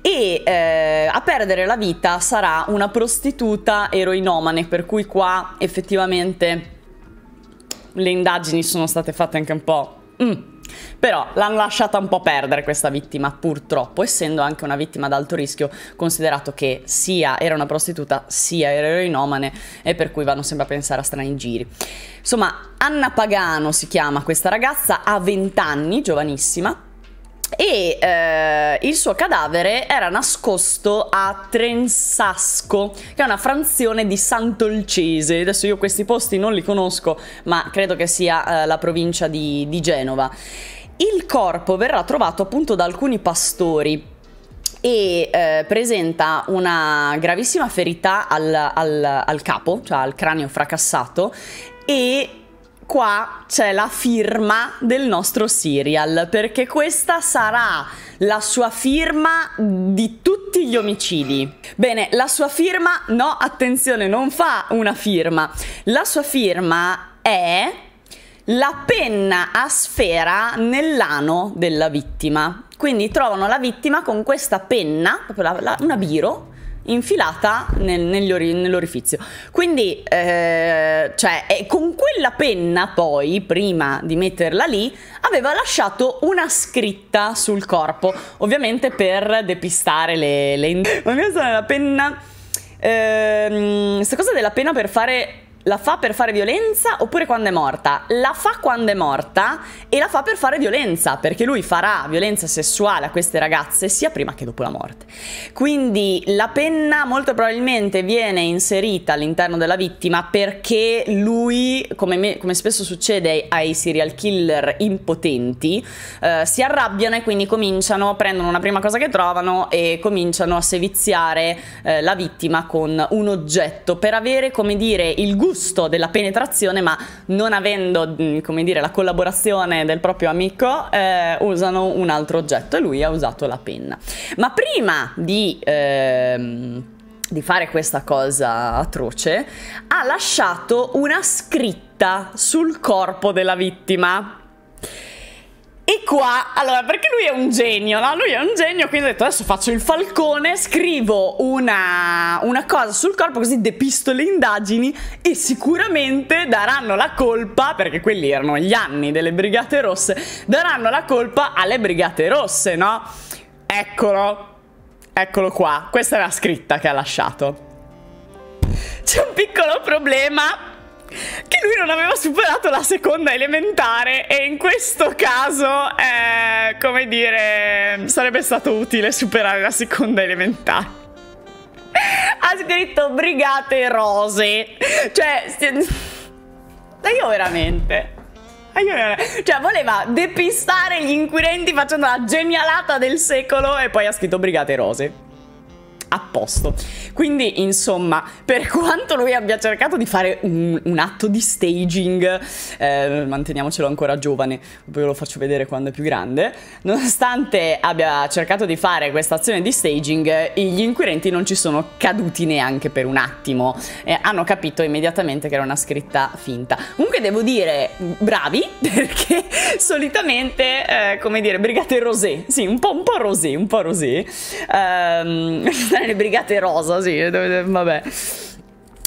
e eh, a perdere la vita sarà una prostituta eroinomane, per cui qua effettivamente le indagini sono state fatte anche un po'... Mm. Però l'hanno lasciata un po' perdere questa vittima, purtroppo, essendo anche una vittima ad alto rischio, considerato che sia era una prostituta, sia era eroinomane, e per cui vanno sempre a pensare a strani giri. Insomma, Anna Pagano si chiama questa ragazza, ha 20 anni, giovanissima, e eh, il suo cadavere era nascosto a Trensasco, che è una frazione di Sant'Olcese. Adesso io questi posti non li conosco, ma credo che sia eh, la provincia di, di Genova. Il corpo verrà trovato appunto da alcuni pastori e eh, presenta una gravissima ferita al, al, al capo, cioè al cranio fracassato e qua c'è la firma del nostro serial, perché questa sarà la sua firma di tutti gli omicidi. Bene, la sua firma, no, attenzione, non fa una firma. La sua firma è la penna a sfera nell'ano della vittima. Quindi trovano la vittima con questa penna, una biro, infilata nel, nell'orifizio. Quindi, eh, cioè, con quella penna poi, prima di metterla lì, aveva lasciato una scritta sul corpo, ovviamente per depistare le... le... Ma mi sono la penna... Ehm, questa cosa della penna per fare la fa per fare violenza oppure quando è morta? La fa quando è morta e la fa per fare violenza, perché lui farà violenza sessuale a queste ragazze sia prima che dopo la morte. Quindi la penna molto probabilmente viene inserita all'interno della vittima perché lui, come, me, come, spesso succede ai serial killer impotenti, eh, si arrabbiano e quindi cominciano, prendono una prima cosa che trovano e cominciano a seviziare eh, la vittima con un oggetto per avere, come dire, il gusto giusto della penetrazione, ma non avendo, mm, come dire, la collaborazione del proprio amico, eh, usano un altro oggetto e lui ha usato la penna. Ma prima di... Ehm, di fare questa cosa atroce, ha lasciato una scritta sul corpo della vittima. E qua, allora, perché lui è un genio, no? Lui è un genio, quindi ho detto adesso faccio il falcone, scrivo una, una cosa sul corpo così depisto le indagini e sicuramente daranno la colpa, perché quelli erano gli anni delle Brigate Rosse, daranno la colpa alle Brigate Rosse, no? Eccolo, eccolo qua, questa è la scritta che ha lasciato. C'è un piccolo problema che lui non aveva superato la seconda elementare e in questo caso, eh, come dire, sarebbe stato utile superare la seconda elementare. Ha scritto Brigate Rose. Cioè, ma io veramente... Cioè, voleva depistare gli inquirenti facendo la genialata del secolo e poi ha scritto Brigate Rose. A posto. Quindi, insomma, per quanto lui abbia cercato di fare un, un atto di staging, eh, manteniamocelo ancora giovane, poi ve lo faccio vedere quando è più grande, nonostante abbia cercato di fare questa azione di staging, gli inquirenti non ci sono caduti neanche per un attimo, eh, hanno capito immediatamente che era una scritta finta. Comunque devo dire, bravi, perché solitamente, eh, come dire, brigate rosé, sì, un po', un po' rosé, un po' rosé, um, le brigate rosa così, vabbè.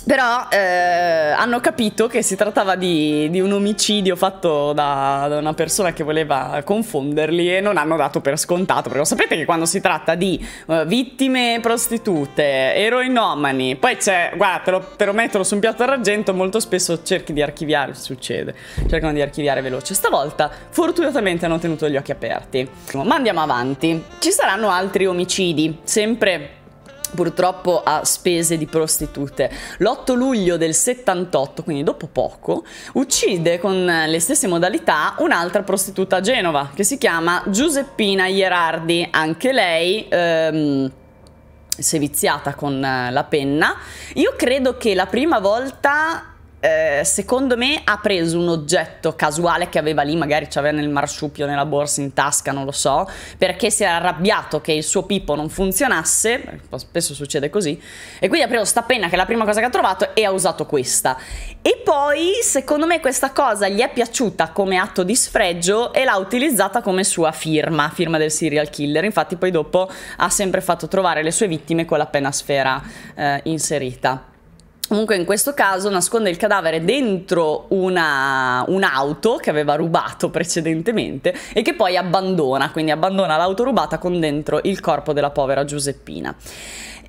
Però eh, hanno capito che si trattava di, di un omicidio fatto da, da, una persona che voleva confonderli e non hanno dato per scontato, perché lo sapete che quando si tratta di uh, vittime prostitute, eroinomani, poi c'è, guarda, te lo, te lo mettono su un piatto d'argento, molto spesso cerchi di archiviare, succede, cercano di archiviare veloce. Stavolta fortunatamente hanno tenuto gli occhi aperti. Ma andiamo avanti, ci saranno altri omicidi, sempre purtroppo a spese di prostitute. L'8 luglio del 78, quindi dopo poco, uccide con le stesse modalità un'altra prostituta a Genova che si chiama Giuseppina Gerardi, anche lei ehm, seviziata con eh, la penna. Io credo che la prima volta eh, secondo me ha preso un oggetto casuale che aveva lì, magari c'aveva nel marsupio, nella borsa, in tasca, non lo so, perché si era arrabbiato che il suo pippo non funzionasse, eh, spesso succede così, e quindi ha preso sta penna che è la prima cosa che ha trovato e ha usato questa. E poi, secondo me, questa cosa gli è piaciuta come atto di sfregio e l'ha utilizzata come sua firma, firma del serial killer, infatti poi dopo ha sempre fatto trovare le sue vittime con la penna sfera eh, inserita. Comunque in questo caso nasconde il cadavere dentro una, un'auto che aveva rubato precedentemente e che poi abbandona, quindi abbandona l'auto rubata con dentro il corpo della povera Giuseppina.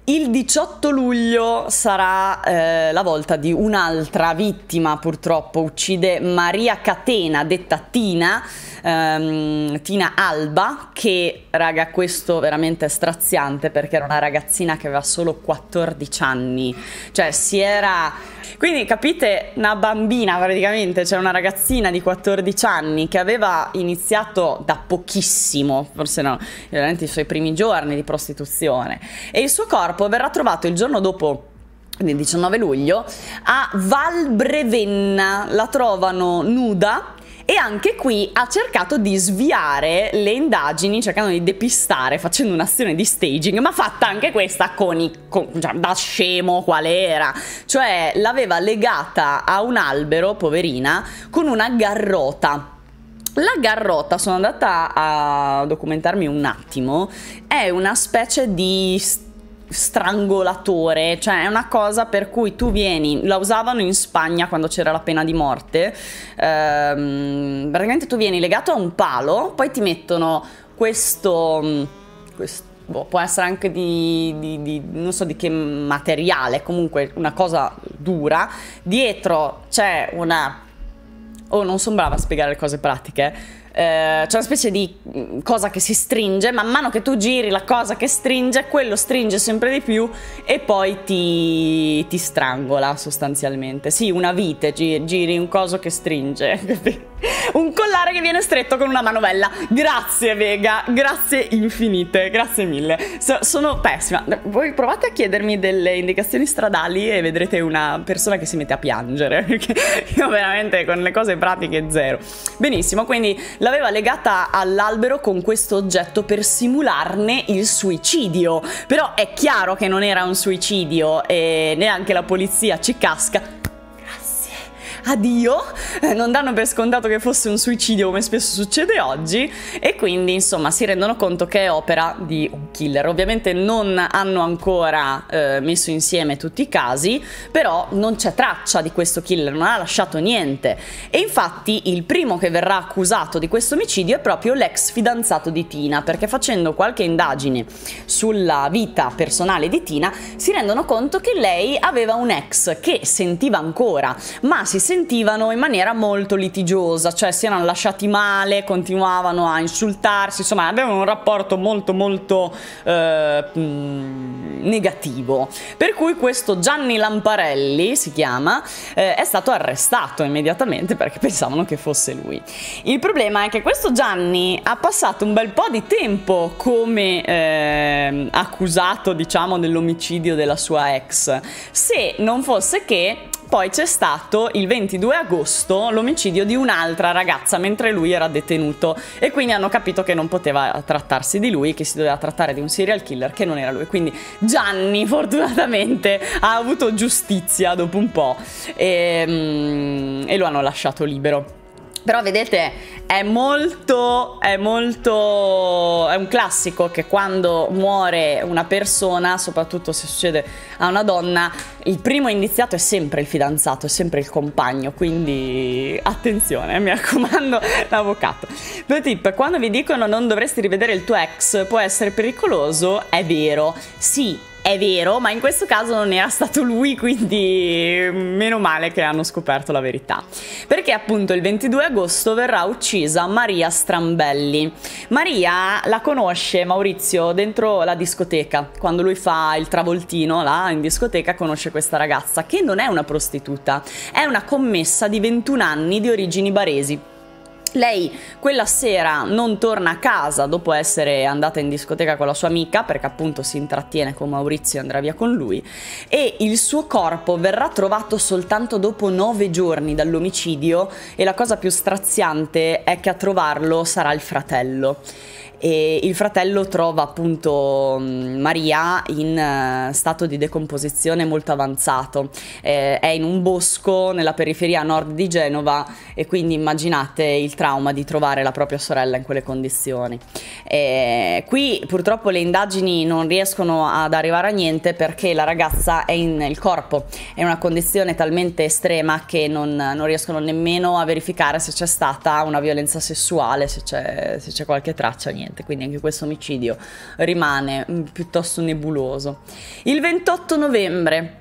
Il 18 luglio sarà eh, la volta di un'altra vittima, purtroppo uccide Maria Catena, detta Tina, ehm, Tina Alba, che raga questo veramente è straziante perché era una ragazzina che aveva solo 14 anni, cioè si era... Quindi capite, una bambina praticamente, cioè una ragazzina di 14 anni che aveva iniziato da pochissimo, forse no, veramente i suoi primi giorni di prostituzione, e il suo corpo verrà trovato il giorno dopo quindi il 19 luglio, a Val Brevenna La trovano nuda e anche qui ha cercato di sviare le indagini cercando di depistare facendo un'azione di staging ma fatta anche questa con i, con, cioè, da scemo quale era cioè l'aveva legata a un albero poverina con una garrota la garrota, sono andata a documentarmi un attimo, è una specie di strangolatore, cioè è una cosa per cui tu vieni, la usavano in Spagna quando c'era la pena di morte, ehm, praticamente tu vieni legato a un palo, poi ti mettono questo, mm, questo boh, può essere anche di, di, di, non so di che materiale, comunque una cosa dura, dietro c'è una... Oh, non sono brava a spiegare le cose pratiche eh, c'è una specie di mm, cosa che si stringe, man mano che tu giri la cosa che stringe, quello stringe sempre di più e poi ti, ti strangola sostanzialmente. Sì, una vite, gi giri un coso che stringe, capito? un collare che viene stretto con una manovella. Grazie Vega, grazie infinite, grazie mille. So, sono pessima. Voi provate a chiedermi delle indicazioni stradali e vedrete una persona che si mette a piangere, perché io veramente con le cose pratiche zero. Benissimo, quindi l'aveva legata all'albero con questo oggetto per simularne il suicidio. Però è chiaro che non era un suicidio e neanche la polizia ci casca addio, eh, non danno per scontato che fosse un suicidio come spesso succede oggi e quindi insomma si rendono conto che è opera di un killer. Ovviamente non hanno ancora eh, messo insieme tutti i casi, però non c'è traccia di questo killer, non ha lasciato niente e infatti il primo che verrà accusato di questo omicidio è proprio l'ex fidanzato di Tina perché facendo qualche indagine sulla vita personale di Tina si rendono conto che lei aveva un ex che sentiva ancora ma si sentivano in maniera molto litigiosa, cioè si erano lasciati male, continuavano a insultarsi, insomma avevano un rapporto molto molto eh, mm, negativo. Per cui questo Gianni Lamparelli, si chiama, eh, è stato arrestato immediatamente perché pensavano che fosse lui. Il problema è che questo Gianni ha passato un bel po' di tempo come eh, accusato, diciamo, dell'omicidio della sua ex, se non fosse che poi c'è stato il 22 agosto l'omicidio di un'altra ragazza mentre lui era detenuto e quindi hanno capito che non poteva trattarsi di lui, che si doveva trattare di un serial killer che non era lui. Quindi Gianni fortunatamente ha avuto giustizia dopo un po' e, ehm, e lo hanno lasciato libero. Però vedete, è molto, è molto, è un classico che quando muore una persona, soprattutto se succede a una donna, il primo indiziato è sempre il fidanzato, è sempre il compagno, quindi attenzione, mi raccomando, l'avvocato. Due tip, quando vi dicono non dovresti rivedere il tuo ex, può essere pericoloso, è vero, sì, è vero, ma in questo caso non era stato lui, quindi meno male che hanno scoperto la verità. Perché appunto il 22 agosto verrà uccisa Maria Strambelli. Maria la conosce Maurizio dentro la discoteca, quando lui fa il travoltino là in discoteca conosce questa ragazza che non è una prostituta, è una commessa di 21 anni di origini baresi. Lei quella sera non torna a casa dopo essere andata in discoteca con la sua amica perché appunto si intrattiene con Maurizio e andrà via con lui e il suo corpo verrà trovato soltanto dopo nove giorni dall'omicidio e la cosa più straziante è che a trovarlo sarà il fratello e il fratello trova appunto mm, Maria in uh, stato di decomposizione molto avanzato, eh, è in un bosco nella periferia nord di Genova e quindi immaginate il trauma di trovare la propria sorella in quelle condizioni. Eh, qui purtroppo le indagini non riescono ad arrivare a niente perché la ragazza è in il corpo, è in una condizione talmente estrema che non, non riescono nemmeno a verificare se c'è stata una violenza sessuale, se c'è qualche traccia, niente niente, quindi anche questo omicidio rimane mm, piuttosto nebuloso. Il 28 novembre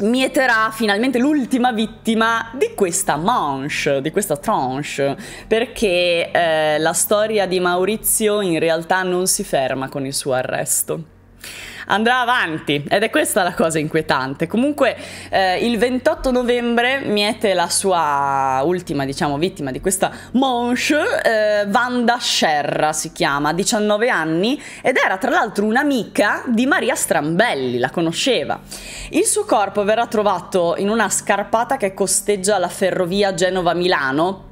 mieterà finalmente l'ultima vittima di questa manche, di questa tranche, perché eh, la storia di Maurizio in realtà non si ferma con il suo arresto andrà avanti ed è questa la cosa inquietante. Comunque eh, il 28 novembre miete la sua ultima, diciamo, vittima di questa manche, eh, Wanda Sherra si chiama, 19 anni ed era tra l'altro un'amica di Maria Strambelli, la conosceva. Il suo corpo verrà trovato in una scarpata che costeggia la ferrovia Genova-Milano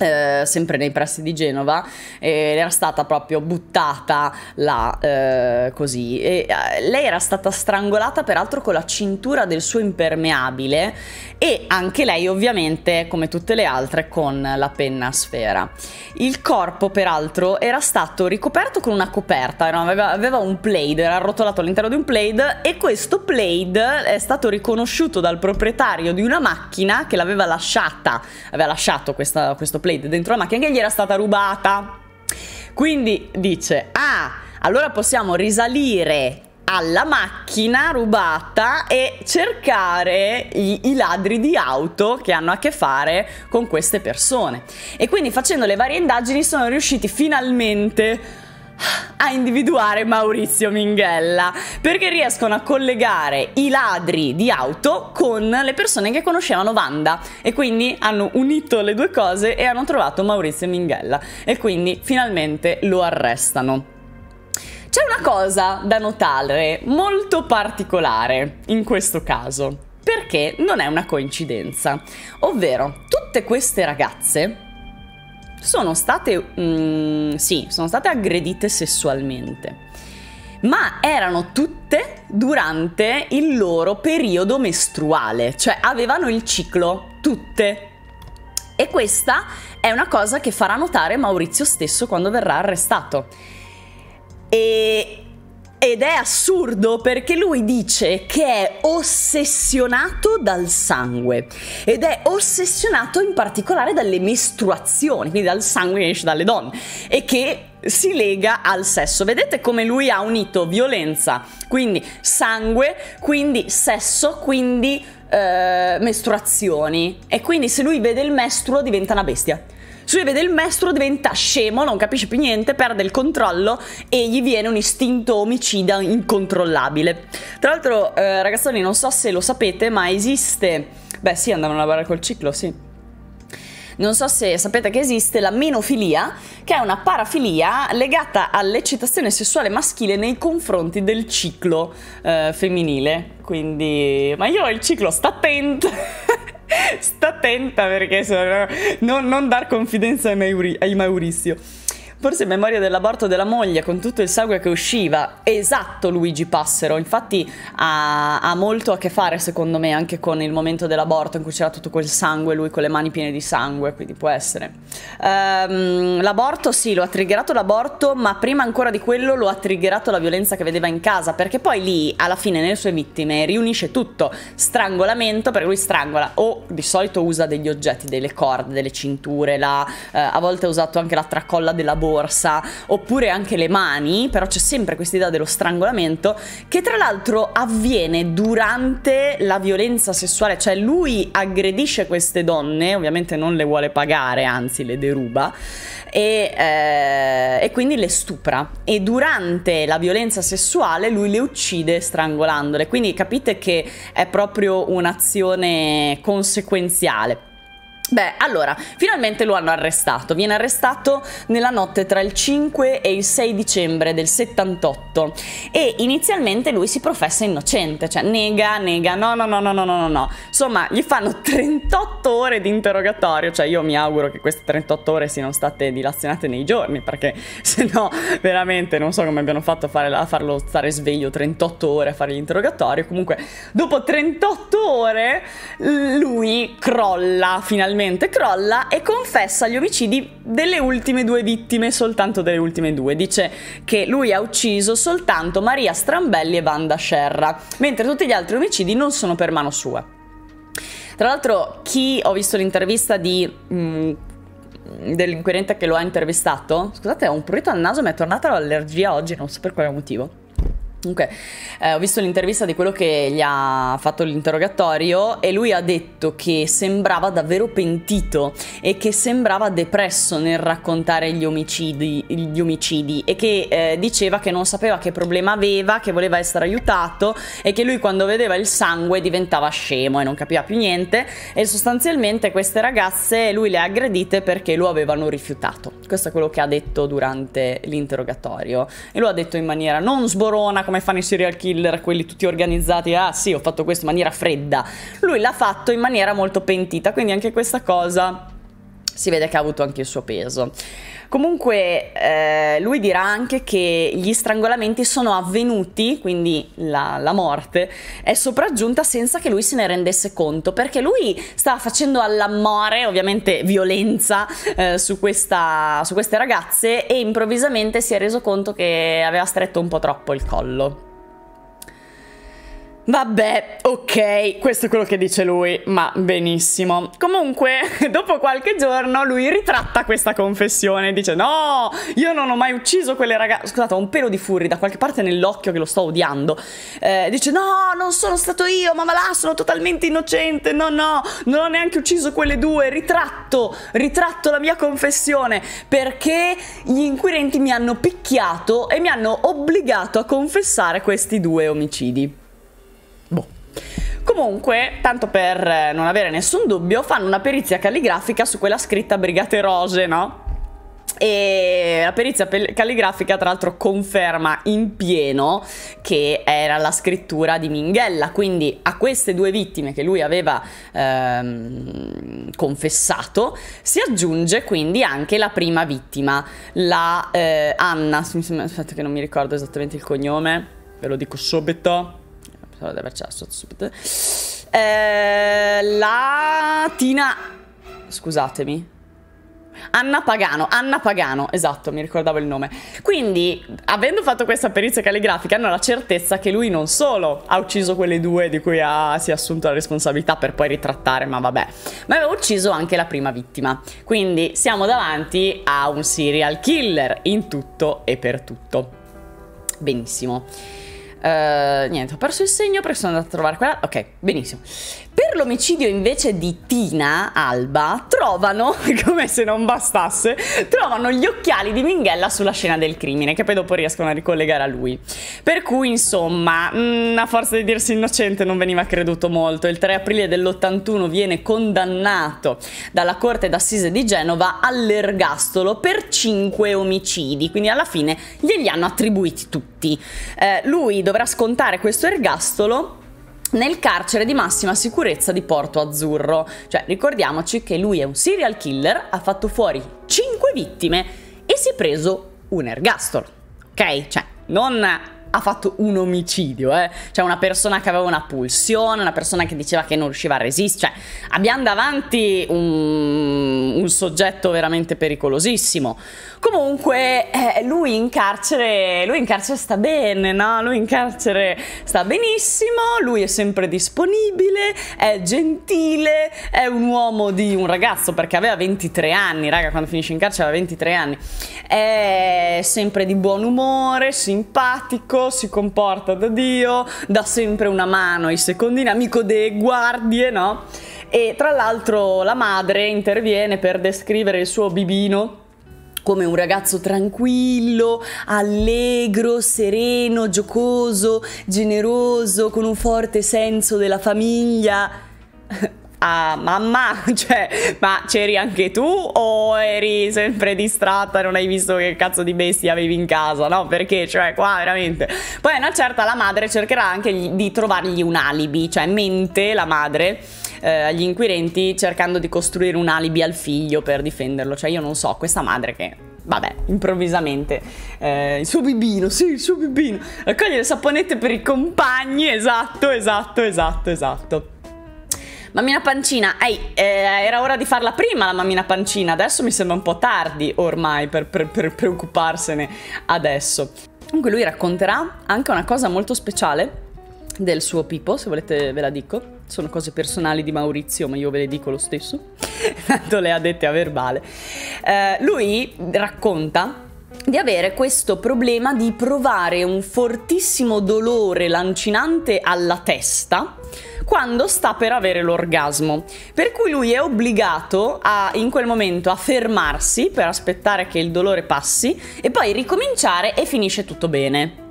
eh, sempre nei pressi di Genova eh, era stata proprio buttata là eh, così e, eh, lei era stata strangolata peraltro con la cintura del suo impermeabile e anche lei ovviamente come tutte le altre con la penna a sfera il corpo peraltro era stato ricoperto con una coperta no? aveva, aveva, un plaid era arrotolato all'interno di un plaid e questo plaid è stato riconosciuto dal proprietario di una macchina che l'aveva lasciata aveva lasciato questa, questo plate dentro la macchina che gli era stata rubata. Quindi dice, ah, allora possiamo risalire alla macchina rubata e cercare i, i, ladri di auto che hanno a che fare con queste persone. E quindi facendo le varie indagini sono riusciti finalmente a a individuare Maurizio Minghella perché riescono a collegare i ladri di auto con le persone che conoscevano Vanda e quindi hanno unito le due cose e hanno trovato Maurizio Minghella e quindi finalmente lo arrestano. C'è una cosa da notare molto particolare in questo caso perché non è una coincidenza, ovvero tutte queste ragazze sono state, mm, sì, sono state aggredite sessualmente, ma erano tutte durante il loro periodo mestruale, cioè avevano il ciclo, tutte. E questa è una cosa che farà notare Maurizio stesso quando verrà arrestato. E ed è assurdo perché lui dice che è ossessionato dal sangue ed è ossessionato in particolare dalle mestruazioni, quindi dal sangue che esce dalle donne e che si lega al sesso. Vedete come lui ha unito violenza, quindi sangue, quindi sesso, quindi eh, mestruazioni. E quindi se lui vede il mestruo diventa una bestia. Si vede il maestro diventa scemo, non capisce più niente, perde il controllo e gli viene un istinto omicida incontrollabile. Tra l'altro, eh, ragazzoni, non so se lo sapete, ma esiste... Beh sì, andavano a lavorare col ciclo, sì. Non so se sapete che esiste la menofilia, che è una parafilia legata all'eccitazione sessuale maschile nei confronti del ciclo eh, femminile. Quindi, ma io ho il ciclo, sta attento! sta attenta perché sono, non, non dar confidenza ai, Mauri, ai Maurizio. Forse in memoria dell'aborto della moglie con tutto il sangue che usciva. Esatto, Luigi Passero. Infatti ha, ha molto a che fare, secondo me, anche con il momento dell'aborto in cui c'era tutto quel sangue, lui con le mani piene di sangue, quindi può essere. Um, l'aborto, sì, lo ha triggerato l'aborto, ma prima ancora di quello lo ha triggerato la violenza che vedeva in casa, perché poi lì, alla fine, nelle sue vittime, riunisce tutto. Strangolamento, perché lui strangola, o di solito usa degli oggetti, delle corde, delle cinture, la, eh, a volte ha usato anche la tracolla della bocca borsa, oppure anche le mani, però c'è sempre questa idea dello strangolamento, che tra l'altro avviene durante la violenza sessuale, cioè lui aggredisce queste donne, ovviamente non le vuole pagare, anzi le deruba, e, eh, e quindi le stupra. E durante la violenza sessuale lui le uccide strangolandole, quindi capite che è proprio un'azione conseguenziale. Beh, allora, finalmente lo hanno arrestato. Viene arrestato nella notte tra il 5 e il 6 dicembre del 78 e inizialmente lui si professa innocente, cioè nega, nega, no, no, no, no, no, no, no. Insomma, gli fanno 38 ore di interrogatorio, cioè io mi auguro che queste 38 ore siano state dilazionate nei giorni, perché se no veramente non so come abbiano fatto a, fare, a farlo stare sveglio 38 ore a fare l'interrogatorio. Comunque, dopo 38 ore lui crolla finalmente finalmente crolla e confessa gli omicidi delle ultime due vittime, soltanto delle ultime due. Dice che lui ha ucciso soltanto Maria Strambelli e Wanda Scerra, mentre tutti gli altri omicidi non sono per mano sua. Tra l'altro, chi ho visto l'intervista di mh, mm, dell'inquirente che lo ha intervistato, scusate, ho un prurito al naso, mi è tornata l'allergia oggi, non so per quale motivo. Comunque, eh, ho visto l'intervista di quello che gli ha fatto l'interrogatorio e lui ha detto che sembrava davvero pentito e che sembrava depresso nel raccontare gli omicidi, gli omicidi e che eh, diceva che non sapeva che problema aveva, che voleva essere aiutato e che lui quando vedeva il sangue diventava scemo e non capiva più niente e sostanzialmente queste ragazze lui le ha aggredite perché lo avevano rifiutato. Questo è quello che ha detto durante l'interrogatorio e lo ha detto in maniera non sborona come come fanno i serial killer, quelli tutti organizzati, ah sì ho fatto questo in maniera fredda, lui l'ha fatto in maniera molto pentita, quindi anche questa cosa si vede che ha avuto anche il suo peso. Comunque eh, lui dirà anche che gli strangolamenti sono avvenuti, quindi la, la, morte è sopraggiunta senza che lui se ne rendesse conto, perché lui stava facendo all'amore, ovviamente violenza, eh, su, questa, su queste ragazze e improvvisamente si è reso conto che aveva stretto un po' troppo il collo. Vabbè, ok, questo è quello che dice lui, ma benissimo. Comunque, dopo qualche giorno lui ritratta questa confessione dice no, io non ho mai ucciso quelle ragazze. Scusate, ho un pelo di furri da qualche parte nell'occhio che lo sto odiando. Eh, dice no, non sono stato io, mamma là, sono totalmente innocente, no, no, non ho neanche ucciso quelle due, ritratto, ritratto la mia confessione perché gli inquirenti mi hanno picchiato e mi hanno obbligato a confessare questi due omicidi. Comunque, tanto per eh, non avere nessun dubbio, fanno una perizia calligrafica su quella scritta Brigate Rose, no? E la perizia calligrafica, tra l'altro, conferma in pieno che era la scrittura di Minghella. Quindi, a queste due vittime che lui aveva ehm, confessato, si aggiunge quindi anche la prima vittima, la eh, Anna. Aspetta, che non mi ricordo esattamente il cognome, ve lo dico subito. Salve, versato subito. Eh, la Tina... Scusatemi. Anna Pagano, Anna Pagano, esatto, mi ricordavo il nome. Quindi, avendo fatto questa perizia calligrafica, hanno la certezza che lui non solo ha ucciso quelle due di cui ha, si è assunto la responsabilità per poi ritrattare, ma vabbè, ma aveva ucciso anche la prima vittima. Quindi siamo davanti a un serial killer in tutto e per tutto. Benissimo. Eh, niente, ho perso il segno perché sono andata a trovare quella. Ok, benissimo. Per l'omicidio invece di Tina Alba trovano, come se non bastasse, trovano gli occhiali di Minghella sulla scena del crimine, che poi dopo riescono a ricollegare a lui. Per cui, insomma, mh, mm, a forza di dirsi innocente non veniva creduto molto. Il 3 aprile dell'81 viene condannato dalla Corte d'Assise di Genova all'ergastolo per 5 omicidi, quindi alla fine glieli hanno attribuiti tutti. Eh, lui dovrà scontare questo ergastolo nel carcere di massima sicurezza di Porto Azzurro. Cioè, ricordiamoci che lui è un serial killer, ha fatto fuori 5 vittime e si è preso un ergastolo. Ok? Cioè, non ha fatto un omicidio, eh. Cioè una persona che aveva una pulsione, una persona che diceva che non riusciva a resistere. Cioè, abbiamo davanti un, un soggetto veramente pericolosissimo. Comunque, eh, lui in carcere, lui in carcere sta bene, no? Lui in carcere sta benissimo, lui è sempre disponibile, è gentile, è un uomo di un ragazzo perché aveva 23 anni, raga, quando finisce in carcere aveva 23 anni. È sempre di buon umore, simpatico, si comporta da Dio, dà sempre una mano ai secondini, amico delle guardie, no? E tra l'altro la madre interviene per descrivere il suo bibino come un ragazzo tranquillo, allegro, sereno, giocoso, generoso, con un forte senso della famiglia. Ah, mamma, cioè, ma c'eri anche tu o eri sempre distratta e non hai visto che cazzo di bestia avevi in casa, no? Perché, cioè, qua veramente... Poi una certa la madre cercherà anche di trovargli un alibi, cioè mente la madre eh, agli inquirenti cercando di costruire un alibi al figlio per difenderlo, cioè io non so, questa madre che vabbè, improvvisamente, eh, il suo bibino, sì, il suo bibino, raccoglie le saponette per i compagni, esatto, esatto, esatto, esatto. Mammina pancina, ehi, eh, era ora di farla prima la mammina pancina, adesso mi sembra un po' tardi ormai per, per, per preoccuparsene adesso. Comunque lui racconterà anche una cosa molto speciale del suo Pippo, se volete ve la dico. Sono cose personali di Maurizio, ma io ve le dico lo stesso, tanto le ha dette a verbale. Eh, lui racconta di avere questo problema di provare un fortissimo dolore lancinante alla testa quando sta per avere l'orgasmo. Per cui lui è obbligato a, in quel momento a fermarsi per aspettare che il dolore passi e poi ricominciare e finisce tutto bene.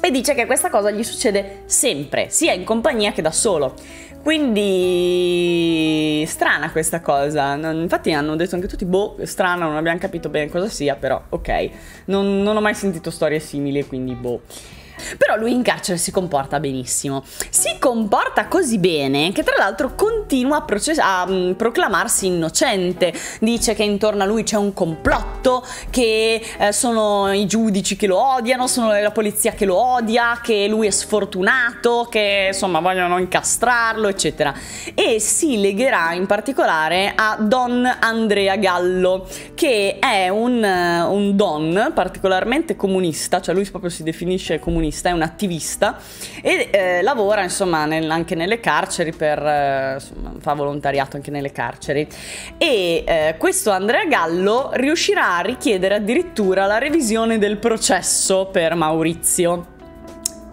E dice che questa cosa gli succede sempre, sia in compagnia che da solo. Quindi strana questa cosa. Infatti hanno detto anche tutti, boh, strana, non abbiamo capito bene cosa sia, però ok. Non, non ho mai sentito storie simili, quindi boh. Però lui in carcere si comporta benissimo. Si comporta così bene che tra l'altro continua a, a um, proclamarsi innocente. Dice che intorno a lui c'è un complotto, che eh, sono i giudici che lo odiano, sono la polizia che lo odia, che lui è sfortunato, che insomma vogliono incastrarlo, eccetera. E si legherà in particolare a Don Andrea Gallo, che è un, eh, un don particolarmente comunista, cioè lui proprio si definisce comunista un'attivista, è un attivista e eh, lavora insomma nel, anche nelle carceri per, eh, insomma, fa volontariato anche nelle carceri e eh, questo Andrea Gallo riuscirà a richiedere addirittura la revisione del processo per Maurizio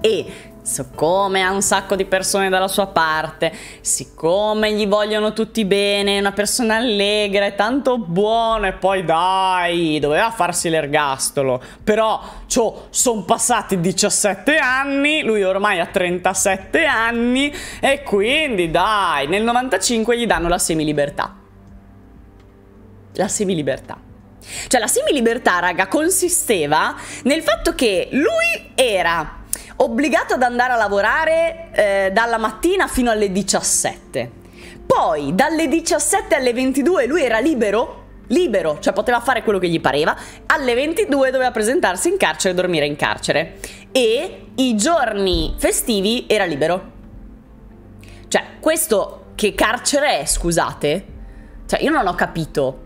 e siccome ha un sacco di persone dalla sua parte, siccome gli vogliono tutti bene, è una persona allegra, è tanto buona e poi dai, doveva farsi l'ergastolo. Però, sono passati 17 anni, lui ormai ha 37 anni e quindi dai, nel 95 gli danno la semilibertà. La semilibertà. Cioè la semilibertà, raga, consisteva nel fatto che lui era obbligato ad andare a lavorare eh, dalla mattina fino alle 17. Poi dalle 17 alle 22 lui era libero, libero, cioè poteva fare quello che gli pareva, alle 22 doveva presentarsi in carcere e dormire in carcere e i giorni festivi era libero. Cioè, questo che carcere è, scusate? Cioè, io non ho capito.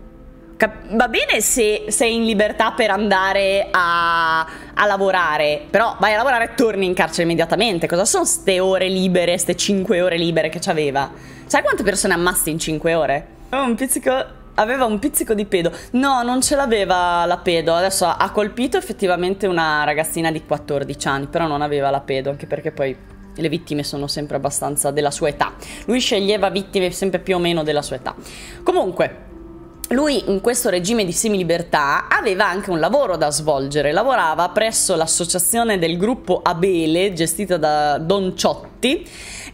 Cap va bene se sei in libertà per andare a, a, lavorare, però vai a lavorare e torni in carcere immediatamente. Cosa sono ste ore libere, ste 5 ore libere che c'aveva? Sai quante persone ammazzi in 5 ore? Oh, un pizzico aveva un pizzico di pedo. No, non ce l'aveva la pedo. Adesso ha colpito effettivamente una ragazzina di 14 anni, però non aveva la pedo, anche perché poi le vittime sono sempre abbastanza della sua età. Lui sceglieva vittime sempre più o meno della sua età. Comunque, lui in questo regime di semilibertà aveva anche un lavoro da svolgere, lavorava presso l'associazione del gruppo Abele gestita da Don Ciotti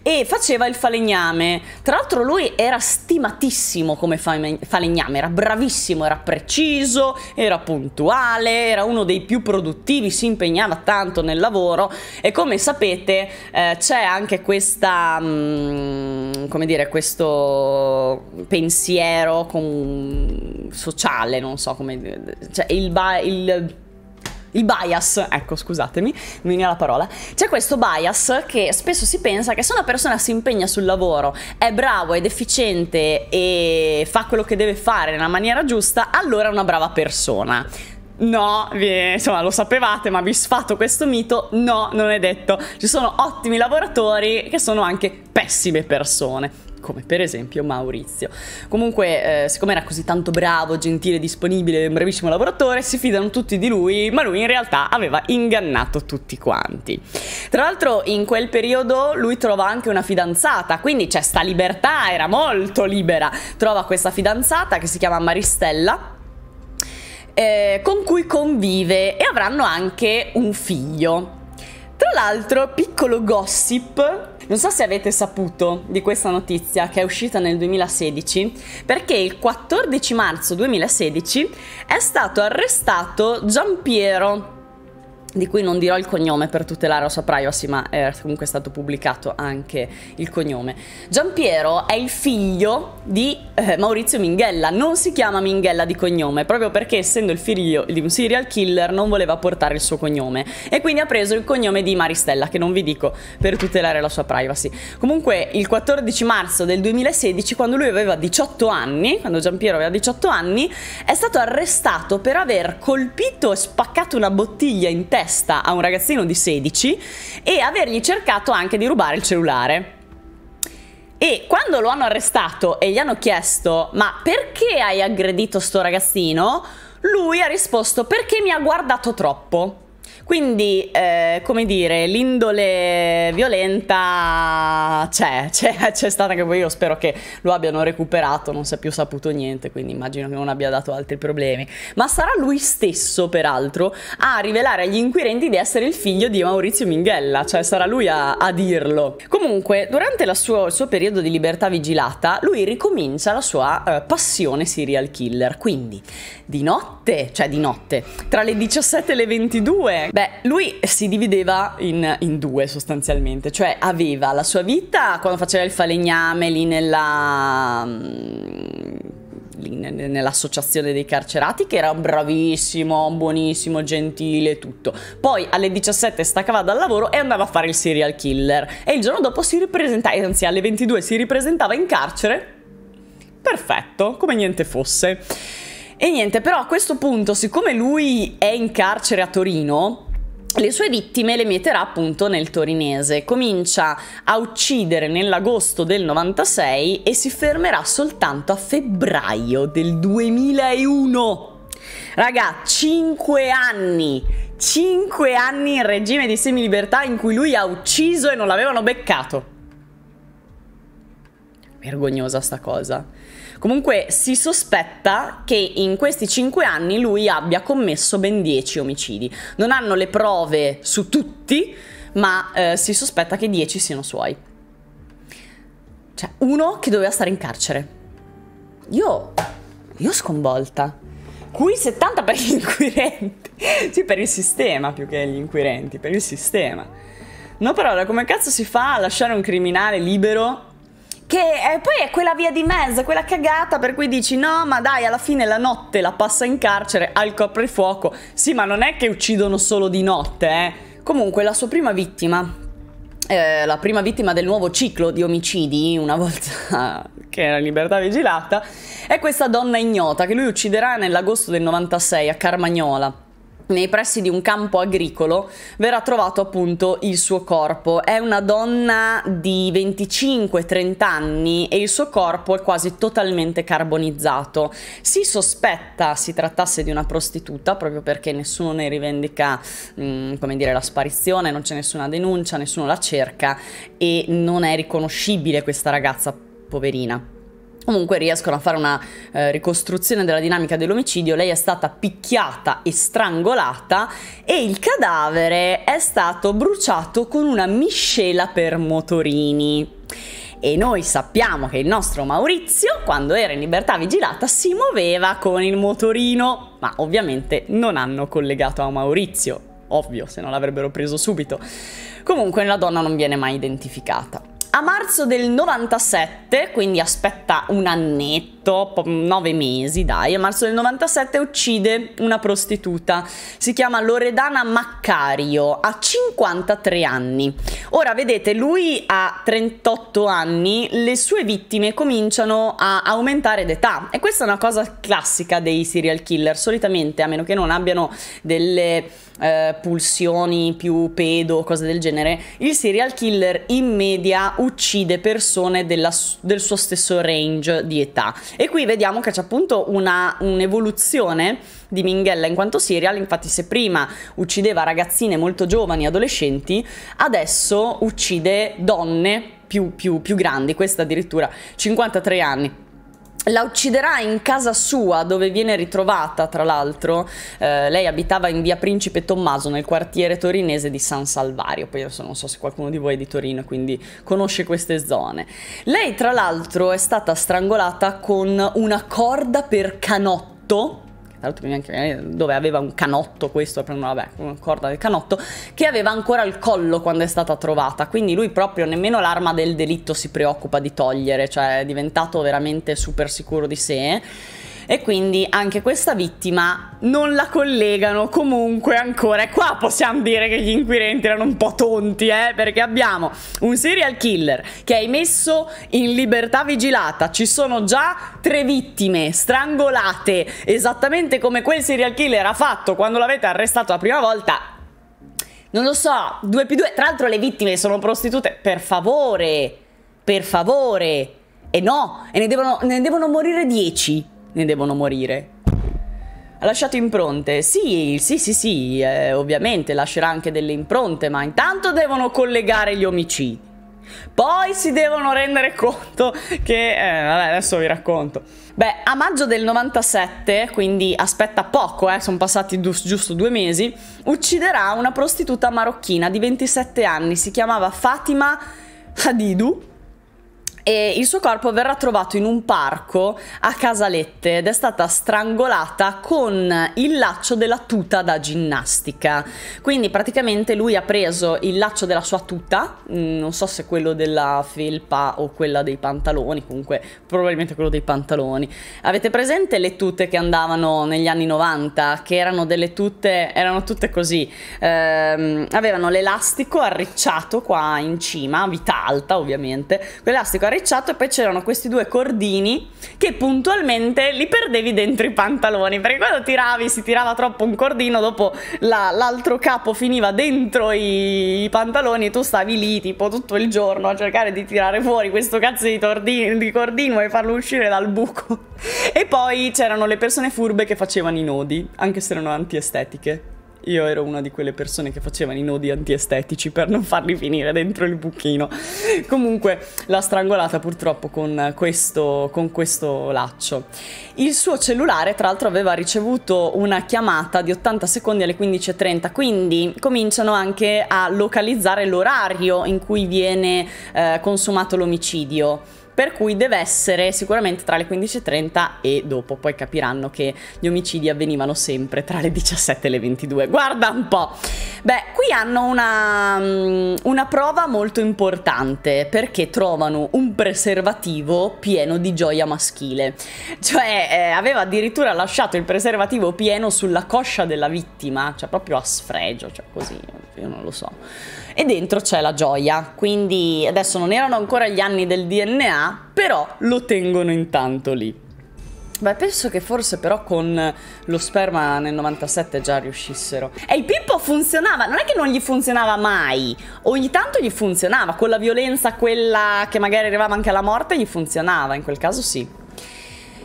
e faceva il falegname. Tra l'altro lui era stimatissimo come falegname, era bravissimo, era preciso, era puntuale, era uno dei più produttivi, si impegnava tanto nel lavoro e come sapete eh, c'è anche questa, mh, mm, come dire, questo pensiero con sociale, non so come... Cioè il, il, il bias, ecco scusatemi, mi viene la parola, c'è questo bias che spesso si pensa che se una persona si impegna sul lavoro, è bravo ed efficiente e fa quello che deve fare nella maniera giusta, allora è una brava persona. No, insomma lo sapevate, ma vi sfatto questo mito. No, non è detto. Ci sono ottimi lavoratori che sono anche pessime persone come per esempio Maurizio. Comunque, eh, siccome era così tanto bravo, gentile, disponibile, un bravissimo lavoratore, si fidano tutti di lui, ma lui in realtà aveva ingannato tutti quanti. Tra l'altro, in quel periodo lui trova anche una fidanzata, quindi c'è sta libertà, era molto libera. Trova questa fidanzata che si chiama Maristella. Eh, con cui convive e avranno anche un figlio. Tra l'altro, piccolo gossip, non so se avete saputo di questa notizia che è uscita nel 2016, perché il 14 marzo 2016 è stato arrestato Giampiero di cui non dirò il cognome per tutelare la sua privacy, ma è comunque stato pubblicato anche il cognome. Giampiero è il figlio di eh, Maurizio Minghella, non si chiama Minghella di cognome, proprio perché essendo il figlio di un serial killer non voleva portare il suo cognome e quindi ha preso il cognome di Maristella, che non vi dico, per tutelare la sua privacy. Comunque il 14 marzo del 2016, quando lui aveva 18 anni, quando Giampiero aveva 18 anni, è stato arrestato per aver colpito e spaccato una bottiglia in testa testa a un ragazzino di 16 e avergli cercato anche di rubare il cellulare. E quando lo hanno arrestato e gli hanno chiesto ma perché hai aggredito sto ragazzino? Lui ha risposto perché mi ha guardato troppo. Quindi, eh, come dire, l'indole violenta c'è, c'è, c'è stata che poi io spero che lo abbiano recuperato, non si è più saputo niente, quindi immagino che non abbia dato altri problemi. Ma sarà lui stesso, peraltro, a rivelare agli inquirenti di essere il figlio di Maurizio Minghella, cioè sarà lui a, a dirlo. Comunque, durante suo, il suo periodo di libertà vigilata, lui ricomincia la sua eh, passione serial killer. Quindi, di notte, cioè di notte, tra le 17 e le 22, Beh, lui si divideva in, in, due sostanzialmente, cioè aveva la sua vita quando faceva il falegname lì nella mm, nell'associazione dei carcerati che era bravissimo, buonissimo, gentile tutto. Poi alle 17 staccava dal lavoro e andava a fare il serial killer e il giorno dopo si ripresentava, anzi alle 22 si ripresentava in carcere. Perfetto, come niente fosse. E niente, però a questo punto, siccome lui è in carcere a Torino, le sue vittime le metterà appunto nel torinese. Comincia a uccidere nell'agosto del 96 e si fermerà soltanto a febbraio del 2001. Raga, 5 anni! 5 anni in regime di semilibertà in cui lui ha ucciso e non l'avevano beccato. Vergognosa sta cosa. Comunque si sospetta che in questi 5 anni lui abbia commesso ben 10 omicidi. Non hanno le prove su tutti, ma eh, si sospetta che 10 siano suoi. Cioè, uno che doveva stare in carcere. Io, io sconvolta. Qui 70 per gli inquirenti. sì, per il sistema più che gli inquirenti, per il sistema. No, però, come cazzo si fa a lasciare un criminale libero che è, eh, poi è quella via di mezzo, quella cagata per cui dici no ma dai alla fine la notte la passa in carcere al coprifuoco. Sì ma non è che uccidono solo di notte eh. Comunque la sua prima vittima, eh, la prima vittima del nuovo ciclo di omicidi, una volta che era in libertà vigilata, è questa donna ignota che lui ucciderà nell'agosto del 96 a Carmagnola nei pressi di un campo agricolo verrà trovato appunto il suo corpo. È una donna di 25-30 anni e il suo corpo è quasi totalmente carbonizzato. Si sospetta si trattasse di una prostituta proprio perché nessuno ne rivendica mh, mm, come dire la sparizione, non c'è nessuna denuncia, nessuno la cerca e non è riconoscibile questa ragazza poverina. Comunque riescono a fare una eh, ricostruzione della dinamica dell'omicidio, lei è stata picchiata e strangolata e il cadavere è stato bruciato con una miscela per motorini. E noi sappiamo che il nostro Maurizio, quando era in libertà vigilata, si muoveva con il motorino, ma ovviamente non hanno collegato a Maurizio, ovvio, se non l'avrebbero preso subito. Comunque la donna non viene mai identificata. A marzo del 97, quindi aspetta un annetto, marito, 9 mesi dai, a marzo del 97 uccide una prostituta, si chiama Loredana Maccario, ha 53 anni. Ora vedete, lui ha 38 anni, le sue vittime cominciano a aumentare d'età e questa è una cosa classica dei serial killer, solitamente a meno che non abbiano delle eh, pulsioni più pedo, cose del genere, il serial killer in media uccide persone della, del suo stesso range di età e qui vediamo che c'è appunto una, un'evoluzione di Minghella in quanto serial, infatti se prima uccideva ragazzine molto giovani, adolescenti, adesso uccide donne più, più, più grandi, questa addirittura 53 anni la ucciderà in casa sua dove viene ritrovata, tra l'altro. Eh, lei abitava in via Principe Tommaso, nel quartiere torinese di San Salvario. Poi adesso non so se qualcuno di voi è di Torino, quindi conosce queste zone. Lei, tra l'altro, è stata strangolata con una corda per canotto tra l'altro neanche dove aveva un canotto questo, no, vabbè, una corda del canotto, che aveva ancora il collo quando è stata trovata, quindi lui proprio nemmeno l'arma del delitto si preoccupa di togliere, cioè è diventato veramente super sicuro di sé e quindi anche questa vittima non la collegano comunque ancora. E qua possiamo dire che gli inquirenti erano un po' tonti, eh, perché abbiamo un serial killer che hai messo in libertà vigilata, ci sono già tre vittime strangolate, esattamente come quel serial killer ha fatto quando l'avete arrestato la prima volta. Non lo so, 2 più 2, tra l'altro le vittime sono prostitute, per favore, per favore. E no, e ne devono, ne devono morire 10 ne devono morire. Ha lasciato impronte? Sì, sì, sì, sì, eh, ovviamente lascerà anche delle impronte, ma intanto devono collegare gli omicidi. Poi si devono rendere conto che... Eh, vabbè, adesso vi racconto. Beh, a maggio del 97, quindi aspetta poco, eh, sono passati giusto due mesi, ucciderà una prostituta marocchina di 27 anni, si chiamava Fatima Hadidu e il suo corpo verrà trovato in un parco a Casalette ed è stata strangolata con il laccio della tuta da ginnastica. Quindi praticamente lui ha preso il laccio della sua tuta, mm, non so se quello della felpa o quella dei pantaloni, comunque probabilmente quello dei pantaloni. Avete presente le tute che andavano negli anni 90, che erano delle tute, erano tutte così, ehm, avevano l'elastico arricciato qua in cima, vita alta ovviamente, quell'elastico arricciato arricciato e poi c'erano questi due cordini che puntualmente li perdevi dentro i pantaloni perché quando tiravi si tirava troppo un cordino dopo la, l'altro capo finiva dentro i, i, pantaloni e tu stavi lì tipo tutto il giorno a cercare di tirare fuori questo cazzo di, tordino, di cordino e farlo uscire dal buco e poi c'erano le persone furbe che facevano i nodi anche se erano antiestetiche io ero una di quelle persone che facevano i nodi antiestetici per non farli finire dentro il buchino. Comunque l'ha strangolata purtroppo con questo, con questo laccio. Il suo cellulare tra l'altro aveva ricevuto una chiamata di 80 secondi alle 15.30, quindi cominciano anche a localizzare l'orario in cui viene eh, consumato l'omicidio per cui deve essere sicuramente tra le 15.30 e dopo, poi capiranno che gli omicidi avvenivano sempre tra le 17 e le 22, guarda un po'. Beh, qui hanno una, mm, una prova molto importante perché trovano un preservativo pieno di gioia maschile, cioè eh, aveva addirittura lasciato il preservativo pieno sulla coscia della vittima, cioè proprio a sfregio, cioè così, io non lo so e dentro c'è la gioia. Quindi adesso non erano ancora gli anni del DNA, però lo tengono intanto lì. Beh, penso che forse però con lo sperma nel 97 già riuscissero. E il Pippo funzionava, non è che non gli funzionava mai, ogni tanto gli funzionava, con la violenza, quella che magari arrivava anche alla morte, gli funzionava, in quel caso sì.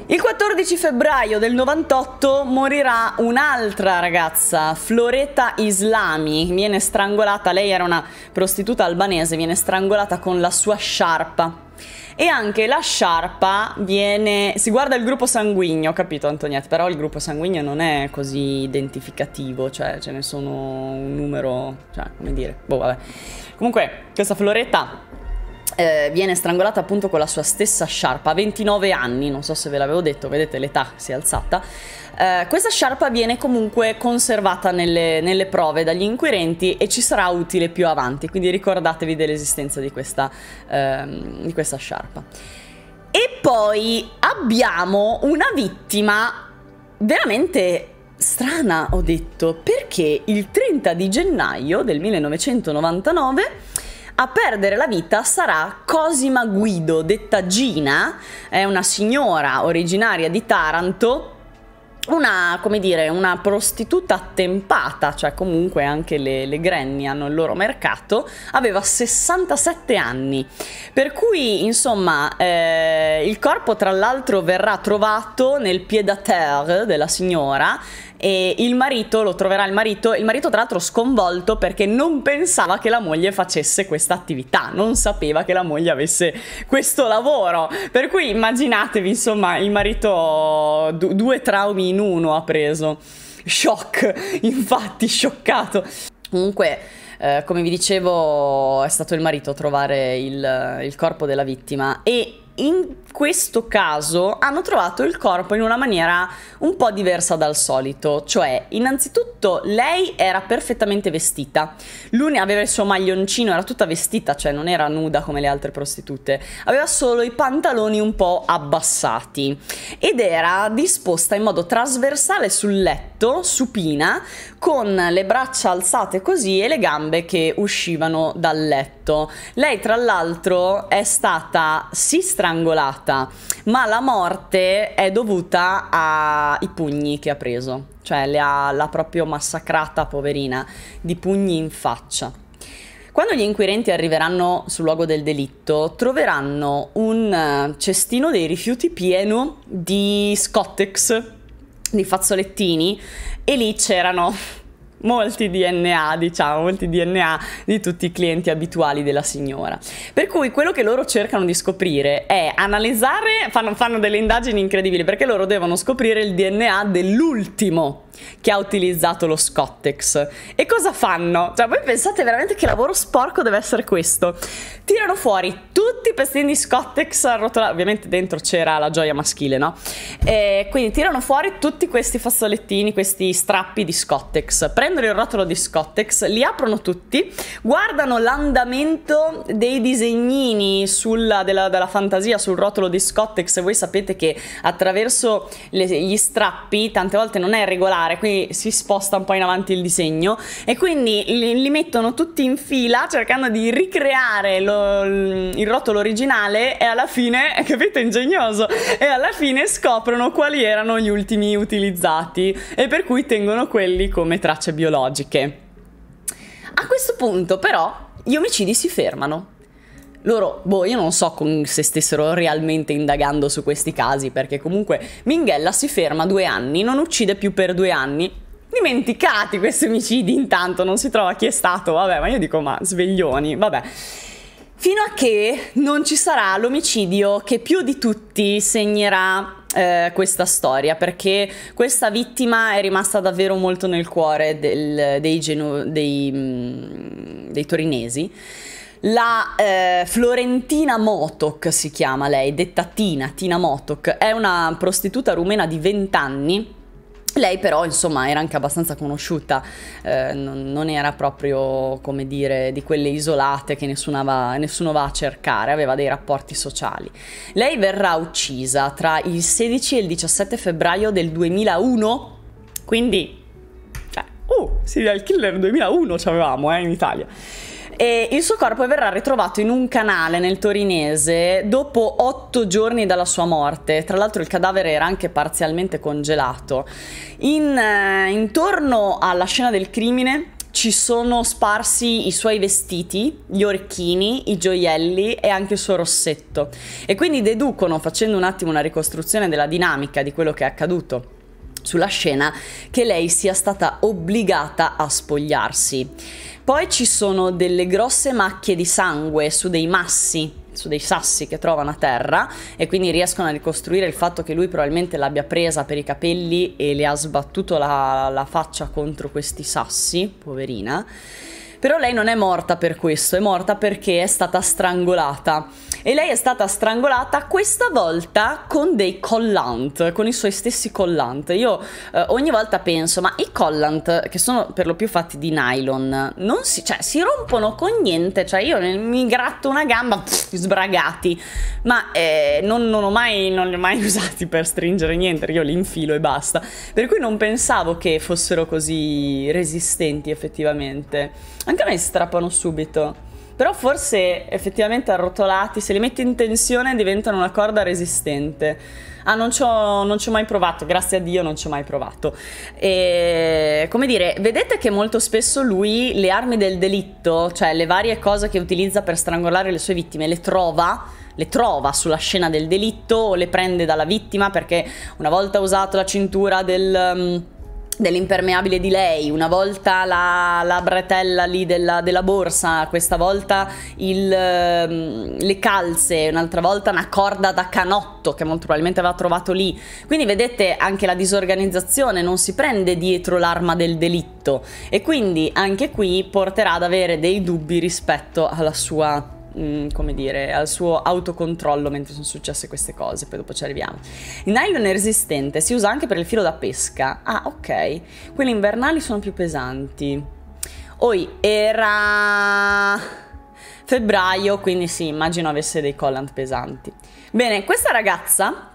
Il 14 febbraio del 98 morirà un'altra ragazza, Floretta Islami, viene strangolata, lei era una prostituta albanese, viene strangolata con la sua sciarpa. E anche la sciarpa viene. Si guarda il gruppo sanguigno, capito Antoniette? Però il gruppo sanguigno non è così identificativo, cioè ce ne sono un numero. cioè, come dire. Boh, vabbè. Comunque, questa Floretta eh, viene strangolata appunto con la sua stessa sciarpa a 29 anni, non so se ve l'avevo detto, vedete l'età si è alzata. Eh, questa sciarpa viene comunque conservata nelle, nelle, prove dagli inquirenti e ci sarà utile più avanti, quindi ricordatevi dell'esistenza di, eh, di questa sciarpa. E poi abbiamo una vittima veramente strana, ho detto, perché il 30 di gennaio del 1999 a perdere la vita sarà Cosima Guido, detta Gina, è una signora originaria di Taranto, una, come dire, una prostituta attempata, cioè comunque anche le, le granny hanno il loro mercato, aveva 67 anni. Per cui, insomma, eh, il corpo tra l'altro verrà trovato nel pied-à-terre della signora e il marito lo troverà il marito, il marito tra l'altro sconvolto perché non pensava che la moglie facesse questa attività, non sapeva che la moglie avesse questo lavoro. Per cui immaginatevi, insomma, il marito du due traumi in uno ha preso. Shock, infatti, scioccato. Comunque, eh, come vi dicevo, è stato il marito a trovare il, il corpo della vittima e in questo caso hanno trovato il corpo in una maniera un po' diversa dal solito, cioè innanzitutto lei era perfettamente vestita, lui aveva il suo maglioncino, era tutta vestita, cioè non era nuda come le altre prostitute, aveva solo i pantaloni un po' abbassati ed era disposta in modo trasversale sul letto, supina, con le braccia alzate così e le gambe che uscivano dal letto. Lei tra l'altro è stata si strangolata, fatta, ma la morte è dovuta ai pugni che ha preso, cioè l'ha proprio massacrata, poverina, di pugni in faccia. Quando gli inquirenti arriveranno sul luogo del delitto, troveranno un eh, cestino dei rifiuti pieno di scottex, di fazzolettini, e lì c'erano molti DNA, diciamo, molti DNA di tutti i clienti abituali della signora. Per cui quello che loro cercano di scoprire è analizzare, fanno, fanno delle indagini incredibili perché loro devono scoprire il DNA dell'ultimo che ha utilizzato lo Scottex. E cosa fanno? Cioè, voi pensate veramente che lavoro sporco deve essere questo? Tirano fuori tutti i pezzettini di Scottex arrotolati, ovviamente dentro c'era la gioia maschile, no? E quindi tirano fuori tutti questi fazzolettini, questi strappi di Scottex, prendono il rotolo di Scottex, li aprono tutti, guardano l'andamento dei disegnini sulla, della, della, fantasia sul rotolo di Scottex voi sapete che attraverso le, gli strappi tante volte non è regolare, quindi si sposta un po' in avanti il disegno e quindi li, li mettono tutti in fila cercando di ricreare lo, il rotolo originale e alla fine, capite, ingegnoso, e alla fine scoprono quali erano gli ultimi utilizzati e per cui tengono quelli come tracce bianche biologiche. A questo punto però gli omicidi si fermano. Loro, boh, io non so se stessero realmente indagando su questi casi, perché comunque Minghella si ferma due anni, non uccide più per due anni. Dimenticati questi omicidi, intanto non si trova chi è stato, vabbè, ma io dico, ma sveglioni, vabbè. Fino a che non ci sarà l'omicidio che più di tutti segnerà eh, questa storia perché questa vittima è rimasta davvero molto nel cuore del, dei, genu- dei, mm, dei torinesi. La eh, Florentina Motok si chiama lei, detta Tina, Tina Motok, è una prostituta rumena di 20 anni lei però insomma era anche abbastanza conosciuta, eh, non, non, era proprio come dire di quelle isolate che va, nessuno va a cercare, aveva dei rapporti sociali. Lei verrà uccisa tra il 16 e il 17 febbraio del 2001, quindi... Cioè, oh, serial killer 2001 ci avevamo eh, in Italia e il suo corpo verrà ritrovato in un canale nel torinese dopo otto giorni dalla sua morte. Tra l'altro il cadavere era anche parzialmente congelato. In, eh, intorno alla scena del crimine ci sono sparsi i suoi vestiti, gli orecchini, i gioielli e anche il suo rossetto. E quindi deducono, facendo un attimo una ricostruzione della dinamica di quello che è accaduto sulla scena, che lei sia stata obbligata a spogliarsi. Poi ci sono delle grosse macchie di sangue su dei massi su dei sassi che trovano a terra e quindi riescono a ricostruire il fatto che lui probabilmente l'abbia presa per i capelli e le ha sbattuto la, la faccia contro questi sassi, poverina. Però lei non è morta per questo, è morta perché è stata strangolata. E lei è stata strangolata questa volta con dei collant, con i suoi stessi collant. Io eh, ogni volta penso, ma i collant, che sono per lo più fatti di nylon, non si, cioè, si rompono con niente. Cioè, io mi gratto una gamba, pff, sbragati. Ma eh, non, non, ho mai, non li ho mai usati per stringere niente, io li infilo e basta. Per cui non pensavo che fossero così resistenti effettivamente anche a me strappano subito. Però forse effettivamente arrotolati, se li metti in tensione diventano una corda resistente. Ah, non ci ho mai provato, grazie a Dio non ci ho mai provato. E, come dire, vedete che molto spesso lui le armi del delitto, cioè le varie cose che utilizza per strangolare le sue vittime, le trova le trova sulla scena del delitto o le prende dalla vittima perché una volta usato la cintura del mm, dell'impermeabile di lei, una volta la, la bretella lì della, della, borsa, questa volta il, ehm, le calze, un'altra volta una corda da canotto che molto probabilmente aveva trovato lì. Quindi vedete anche la disorganizzazione non si prende dietro l'arma del delitto e quindi anche qui porterà ad avere dei dubbi rispetto alla sua Mm, come dire, al suo autocontrollo mentre sono successe queste cose, poi dopo ci arriviamo. Il nylon è resistente, si usa anche per il filo da pesca. Ah, ok. Quelli invernali sono più pesanti. Oi, era febbraio, quindi sì, immagino avesse dei collant pesanti. Bene, questa ragazza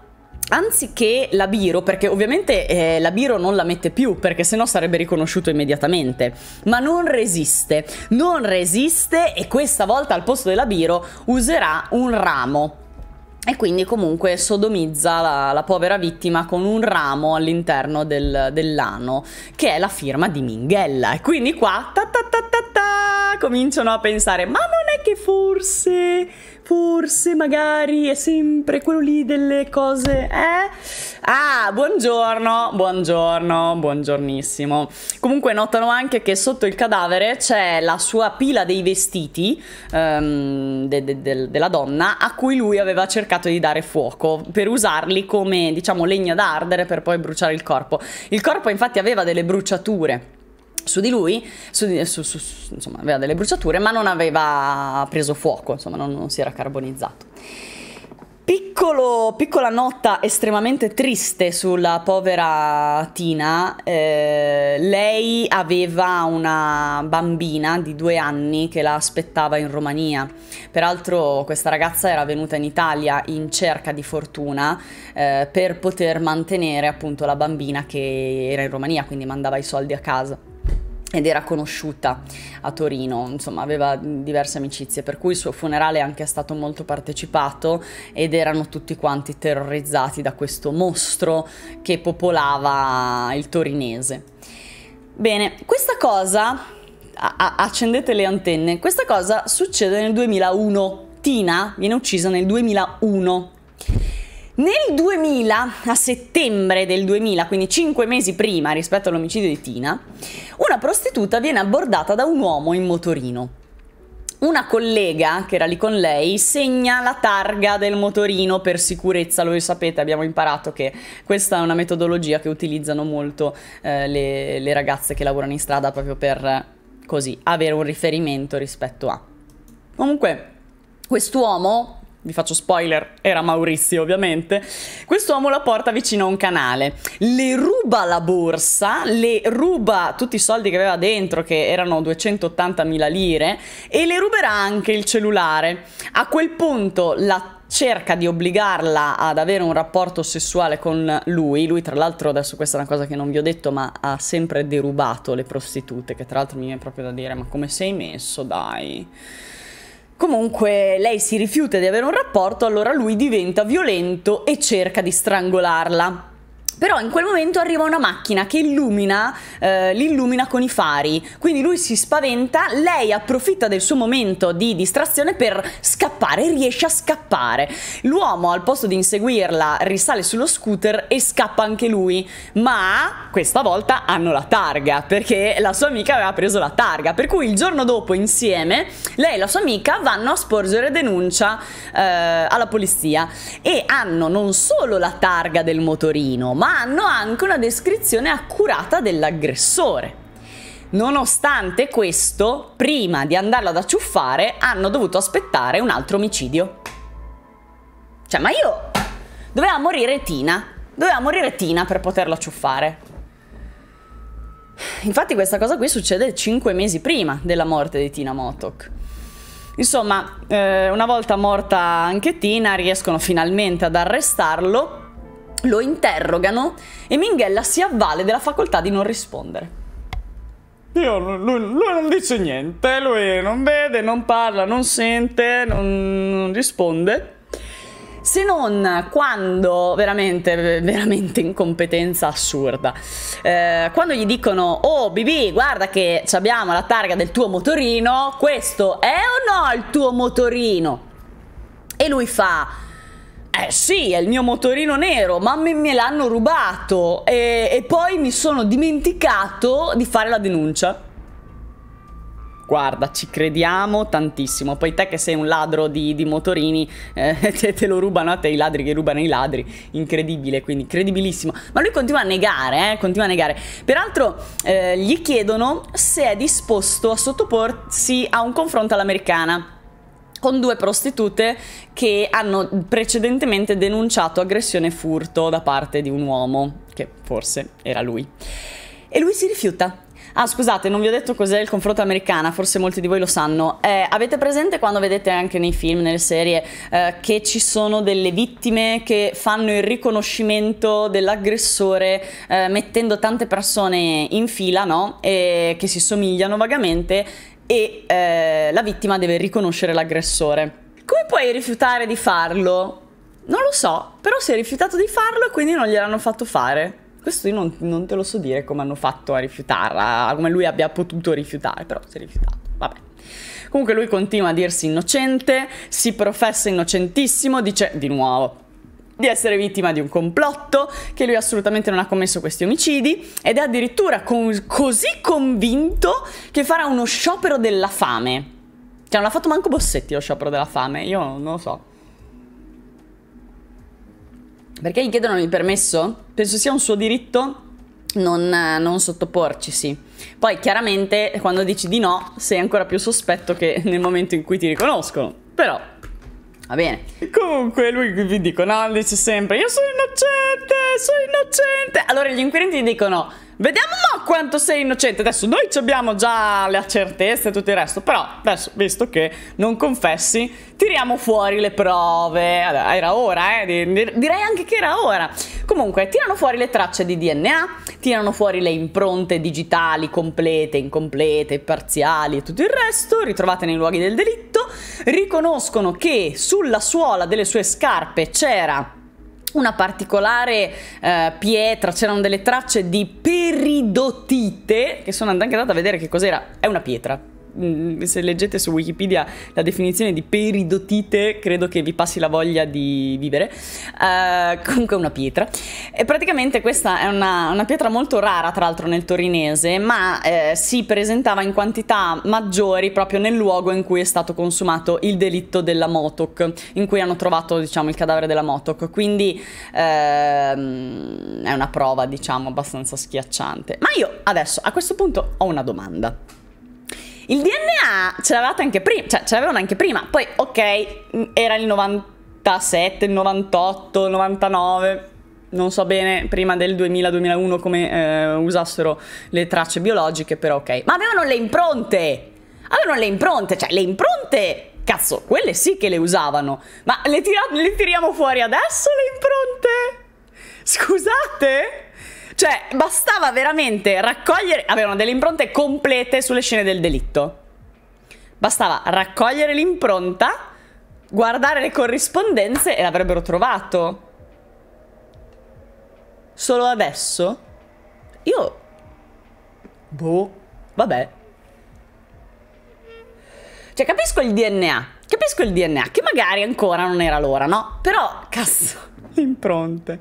anziché la Biro, perché ovviamente eh, la Biro non la mette più, perché sennò sarebbe riconosciuto immediatamente, ma non resiste, non resiste e questa volta al posto della Biro userà un ramo. E quindi comunque sodomizza la, la povera vittima con un ramo all'interno del, dell'ano, che è la firma di Minghella. E quindi qua ta ta ta ta ta, cominciano a pensare, ma non è che forse forse magari è sempre quello lì delle cose, eh? Ah, buongiorno, buongiorno, buongiornissimo. Comunque notano anche che sotto il cadavere c'è la sua pila dei vestiti um, de de de della donna a cui lui aveva cercato di dare fuoco per usarli come, diciamo, legna da ardere per poi bruciare il corpo. Il corpo infatti aveva delle bruciature su di lui, su su, su, insomma, aveva delle bruciature, ma non aveva preso fuoco, insomma, non, non si era carbonizzato. Piccolo, piccola nota estremamente triste sulla povera Tina, eh, lei aveva una bambina di due anni che la aspettava in Romania, peraltro questa ragazza era venuta in Italia in cerca di fortuna eh, per poter mantenere appunto la bambina che era in Romania, quindi mandava i soldi a casa ed era conosciuta a Torino, insomma aveva diverse amicizie, per cui il suo funerale è anche stato molto partecipato ed erano tutti quanti terrorizzati da questo mostro che popolava il torinese. Bene, questa cosa, accendete le antenne, questa cosa succede nel 2001, Tina viene uccisa nel 2001. Nel 2000, a settembre del 2000, quindi 5 mesi prima rispetto all'omicidio di Tina, una prostituta viene abbordata da un uomo in motorino. Una collega che era lì con lei segna la targa del motorino per sicurezza, lo sapete, abbiamo imparato che questa è una metodologia che utilizzano molto eh, le, le ragazze che lavorano in strada proprio per così avere un riferimento rispetto a. Comunque, quest'uomo vi faccio spoiler, era Maurizio ovviamente, quest'uomo la porta vicino a un canale, le ruba la borsa, le ruba tutti i soldi che aveva dentro, che erano 280.000 lire, e le ruberà anche il cellulare. A quel punto la cerca di obbligarla ad avere un rapporto sessuale con lui. Lui, tra l'altro, adesso questa è una cosa che non vi ho detto, ma ha sempre derubato le prostitute, che tra l'altro mi viene proprio da dire, ma come sei messo, dai? Comunque lei si rifiuta di avere un rapporto, allora lui diventa violento e cerca di strangolarla. Però in quel momento arriva una macchina che illumina, eh, l'illumina con i fari. Quindi lui si spaventa, lei approfitta del suo momento di distrazione per scappare, riesce a scappare. L'uomo al posto di inseguirla risale sullo scooter e scappa anche lui, ma questa volta hanno la targa perché la sua amica aveva preso la targa. Per cui il giorno dopo insieme lei e la sua amica vanno a sporgere denuncia eh, alla polizia e hanno non solo la targa del motorino, ma ma hanno anche una descrizione accurata dell'aggressore. Nonostante questo, prima di andarlo ad acciuffare, hanno dovuto aspettare un altro omicidio. Cioè, ma io... Doveva morire Tina. Doveva morire Tina per poterlo acciuffare. Infatti questa cosa qui succede cinque mesi prima della morte di Tina Motok. Insomma, eh, una volta morta anche Tina, riescono finalmente ad arrestarlo lo interrogano e Minghella si avvale della facoltà di non rispondere. Io, lui, lui, non dice niente, lui non vede, non parla, non sente, non, non risponde. Se non quando, veramente, veramente incompetenza assurda, eh, quando gli dicono, oh Bibi, guarda che abbiamo la targa del tuo motorino, questo è o no il tuo motorino? E lui fa, eh sì, è il mio motorino nero, ma me, me l'hanno rubato e, e poi mi sono dimenticato di fare la denuncia. Guarda, ci crediamo tantissimo. Poi te che sei un ladro di, di motorini, eh, te, te, lo rubano a te i ladri che rubano i ladri. Incredibile, quindi credibilissimo. Ma lui continua a negare, eh, continua a negare. Peraltro eh, gli chiedono se è disposto a sottoporsi a un confronto all'americana con due prostitute che hanno precedentemente denunciato aggressione e furto da parte di un uomo, che forse era lui. E lui si rifiuta. Ah, scusate, non vi ho detto cos'è il confronto americana, forse molti di voi lo sanno. Eh, avete presente quando vedete anche nei film, nelle serie, eh, che ci sono delle vittime che fanno il riconoscimento dell'aggressore eh, mettendo tante persone in fila, no? E che si somigliano vagamente e eh, la vittima deve riconoscere l'aggressore. Come puoi rifiutare di farlo? Non lo so, però si è rifiutato di farlo e quindi non gliel'hanno fatto fare. Questo io non, non, te lo so dire come hanno fatto a rifiutarla, come lui abbia potuto rifiutare, però si è rifiutato. Vabbè. Comunque lui continua a dirsi innocente, si professa innocentissimo, dice di nuovo di essere vittima di un complotto, che lui assolutamente non ha commesso questi omicidi ed è addirittura con- così convinto che farà uno sciopero della fame. Cioè, non l'ha fatto manco Bossetti lo sciopero della fame, io non lo so. Perché gli chiedono il permesso? Penso sia un suo diritto non, non sottoporci, sì. Poi chiaramente quando dici di no sei ancora più sospetto che nel momento in cui ti riconoscono. Però Va bene. Comunque lui vi dicono, dice sempre, io sono innocente, sono innocente. Allora gli inquirenti dicono, vediamo un quanto sei innocente. Adesso noi abbiamo già le certezze e tutto il resto, però adesso, visto che non confessi, tiriamo fuori le prove. Allora, era ora, eh? direi anche che era ora. Comunque, tirano fuori le tracce di DNA, tirano fuori le impronte digitali complete, incomplete, parziali e tutto il resto, ritrovate nei luoghi del delitto, riconoscono che sulla suola delle sue scarpe c'era una particolare eh, pietra, c'erano delle tracce di peridotite che sono anche andata a vedere che cos'era, è una pietra, Mm, se leggete su Wikipedia la definizione di peridotite, credo che vi passi la voglia di vivere. Uh, comunque è una pietra. E praticamente questa è una, una pietra molto rara, tra l'altro, nel torinese, ma eh, si presentava in quantità maggiori proprio nel luogo in cui è stato consumato il delitto della Motok, in cui hanno trovato, diciamo, il cadavere della Motok. Quindi ehm, è una prova, diciamo, abbastanza schiacciante. Ma io adesso, a questo punto, ho una domanda. Il DNA ce l'avevate anche prima, cioè ce l'avevano anche prima, poi ok, mm, era il 97, 98, 99, non so bene prima del 2000-2001 come eh, usassero le tracce biologiche, però ok. Ma avevano le impronte! Avevano le impronte, cioè le impronte Cazzo, quelle sì che le usavano. Ma le, tira le tiriamo fuori adesso le impronte? Scusate? Cioè, bastava veramente raccogliere... Avevano delle impronte complete sulle scene del delitto. Bastava raccogliere l'impronta, guardare le corrispondenze e l'avrebbero trovato. Solo adesso? Io... Boh, vabbè. Cioè, capisco il DNA, capisco il DNA, che magari ancora non era l'ora, no? Però, cazzo, le impronte.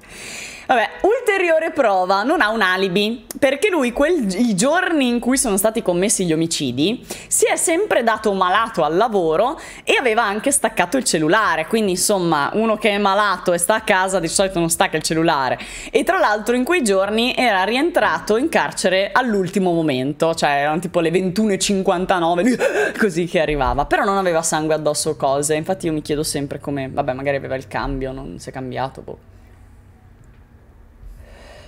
Vabbè, ulteriore prova, non ha un alibi, perché lui quel, i giorni in cui sono stati commessi gli omicidi si è sempre dato malato al lavoro e aveva anche staccato il cellulare, quindi insomma uno che è malato e sta a casa di solito non stacca il cellulare e tra l'altro in quei giorni era rientrato in carcere all'ultimo momento, cioè erano tipo le 21.59, così che arrivava, però non aveva sangue addosso o cose, infatti io mi chiedo sempre come, vabbè magari aveva il cambio, non si è cambiato, boh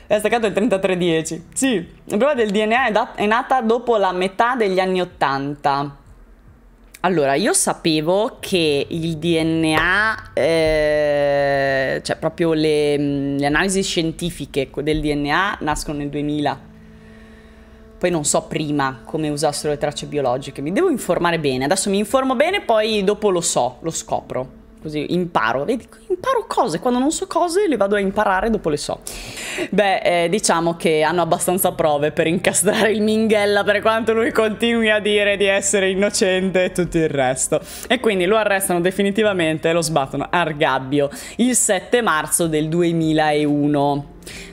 è staccato il 3310. Sì, la prova del DNA è, da- è nata dopo la metà degli anni 80. Allora, io sapevo che il DNA, eh, cioè proprio le, le, analisi scientifiche del DNA nascono nel 2000. Poi non so prima come usassero le tracce biologiche, mi devo informare bene. Adesso mi informo bene, poi dopo lo so, lo scopro. Così imparo, vedi, imparo cose, quando non so cose le vado a imparare dopo le so. Beh, eh, diciamo che hanno abbastanza prove per incastrare il Minghella per quanto lui continui a dire di essere innocente e tutto il resto. E quindi lo arrestano definitivamente e lo sbattono a Gabbio il 7 marzo del 2001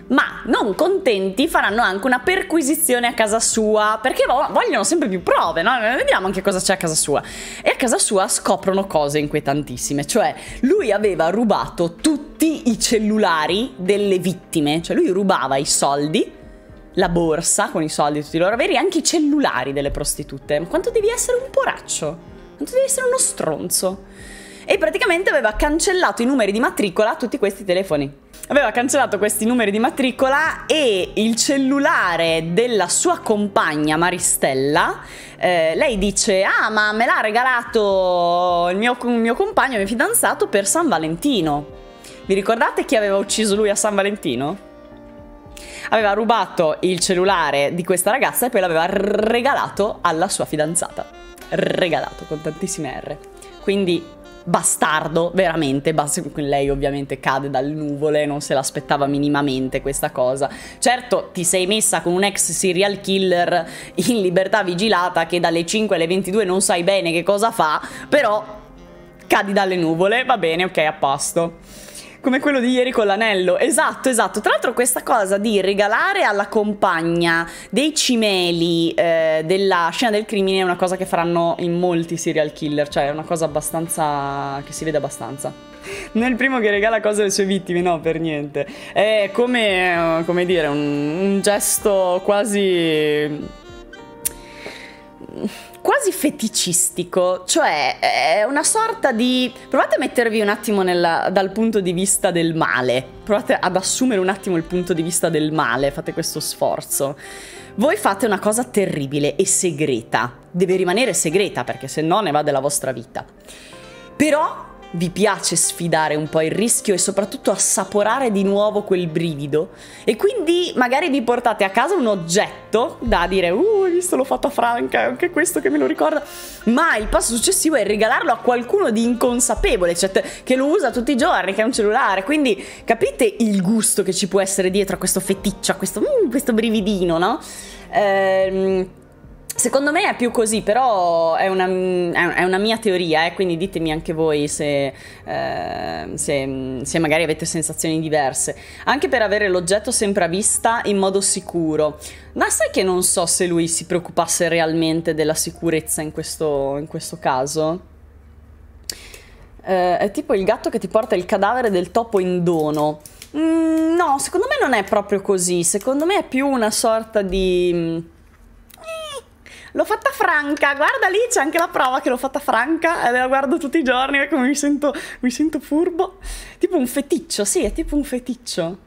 ma non contenti faranno anche una perquisizione a casa sua, perché vogliono sempre più prove, no? Vediamo anche cosa c'è a casa sua. E a casa sua scoprono cose inquietantissime, cioè lui aveva rubato tutti i cellulari delle vittime, cioè lui rubava i soldi, la borsa con i soldi tutti i loro averi, anche i cellulari delle prostitute. Ma Quanto devi essere un poraccio? Quanto devi essere uno stronzo? e praticamente aveva cancellato i numeri di matricola tutti questi telefoni. Aveva cancellato questi numeri di matricola e il cellulare della sua compagna Maristella, eh, lei dice ah ma me l'ha regalato il mio, il mio compagno, il mio fidanzato per San Valentino. Vi ricordate chi aveva ucciso lui a San Valentino? Aveva rubato il cellulare di questa ragazza e poi l'aveva regalato alla sua fidanzata. Regalato con tantissime R. Quindi bastardo, veramente, bas lei ovviamente cade dalle nuvole, non se l'aspettava minimamente questa cosa. Certo, ti sei messa con un ex serial killer in libertà vigilata che dalle 5 alle 22 non sai bene che cosa fa, però cadi dalle nuvole, va bene, ok, a posto come quello di ieri con l'anello. Esatto, esatto. Tra l'altro questa cosa di regalare alla compagna dei cimeli eh, della scena del crimine è una cosa che faranno in molti serial killer, cioè è una cosa abbastanza che si vede abbastanza. Non è il primo che regala cose alle sue vittime, no, per niente. È come, eh, come dire, un, un gesto quasi quasi feticistico, cioè è una sorta di... provate a mettervi un attimo nella... dal punto di vista del male, provate ad assumere un attimo il punto di vista del male, fate questo sforzo. Voi fate una cosa terribile e segreta, deve rimanere segreta perché se no ne va della vostra vita. Però vi piace sfidare un po' il rischio e soprattutto assaporare di nuovo quel brivido e quindi magari vi portate a casa un oggetto da dire uh hai visto l'ho fatto a Franca è anche questo che me lo ricorda ma il passo successivo è regalarlo a qualcuno di inconsapevole cioè che lo usa tutti i giorni che è un cellulare quindi capite il gusto che ci può essere dietro a questo feticcio a questo, mm, questo brividino no? Ehm Secondo me è più così, però è una, è una mia teoria, eh, quindi ditemi anche voi se, eh, se, se, magari avete sensazioni diverse. Anche per avere l'oggetto sempre a vista in modo sicuro. Ma sai che non so se lui si preoccupasse realmente della sicurezza in questo, in questo caso? Eh, è tipo il gatto che ti porta il cadavere del topo in dono. Mm, no, secondo me non è proprio così, secondo me è più una sorta di L'ho fatta franca, guarda lì c'è anche la prova che l'ho fatta franca e eh, la guardo tutti i giorni e come mi sento, mi sento furbo. Tipo un feticcio, sì, è tipo un feticcio.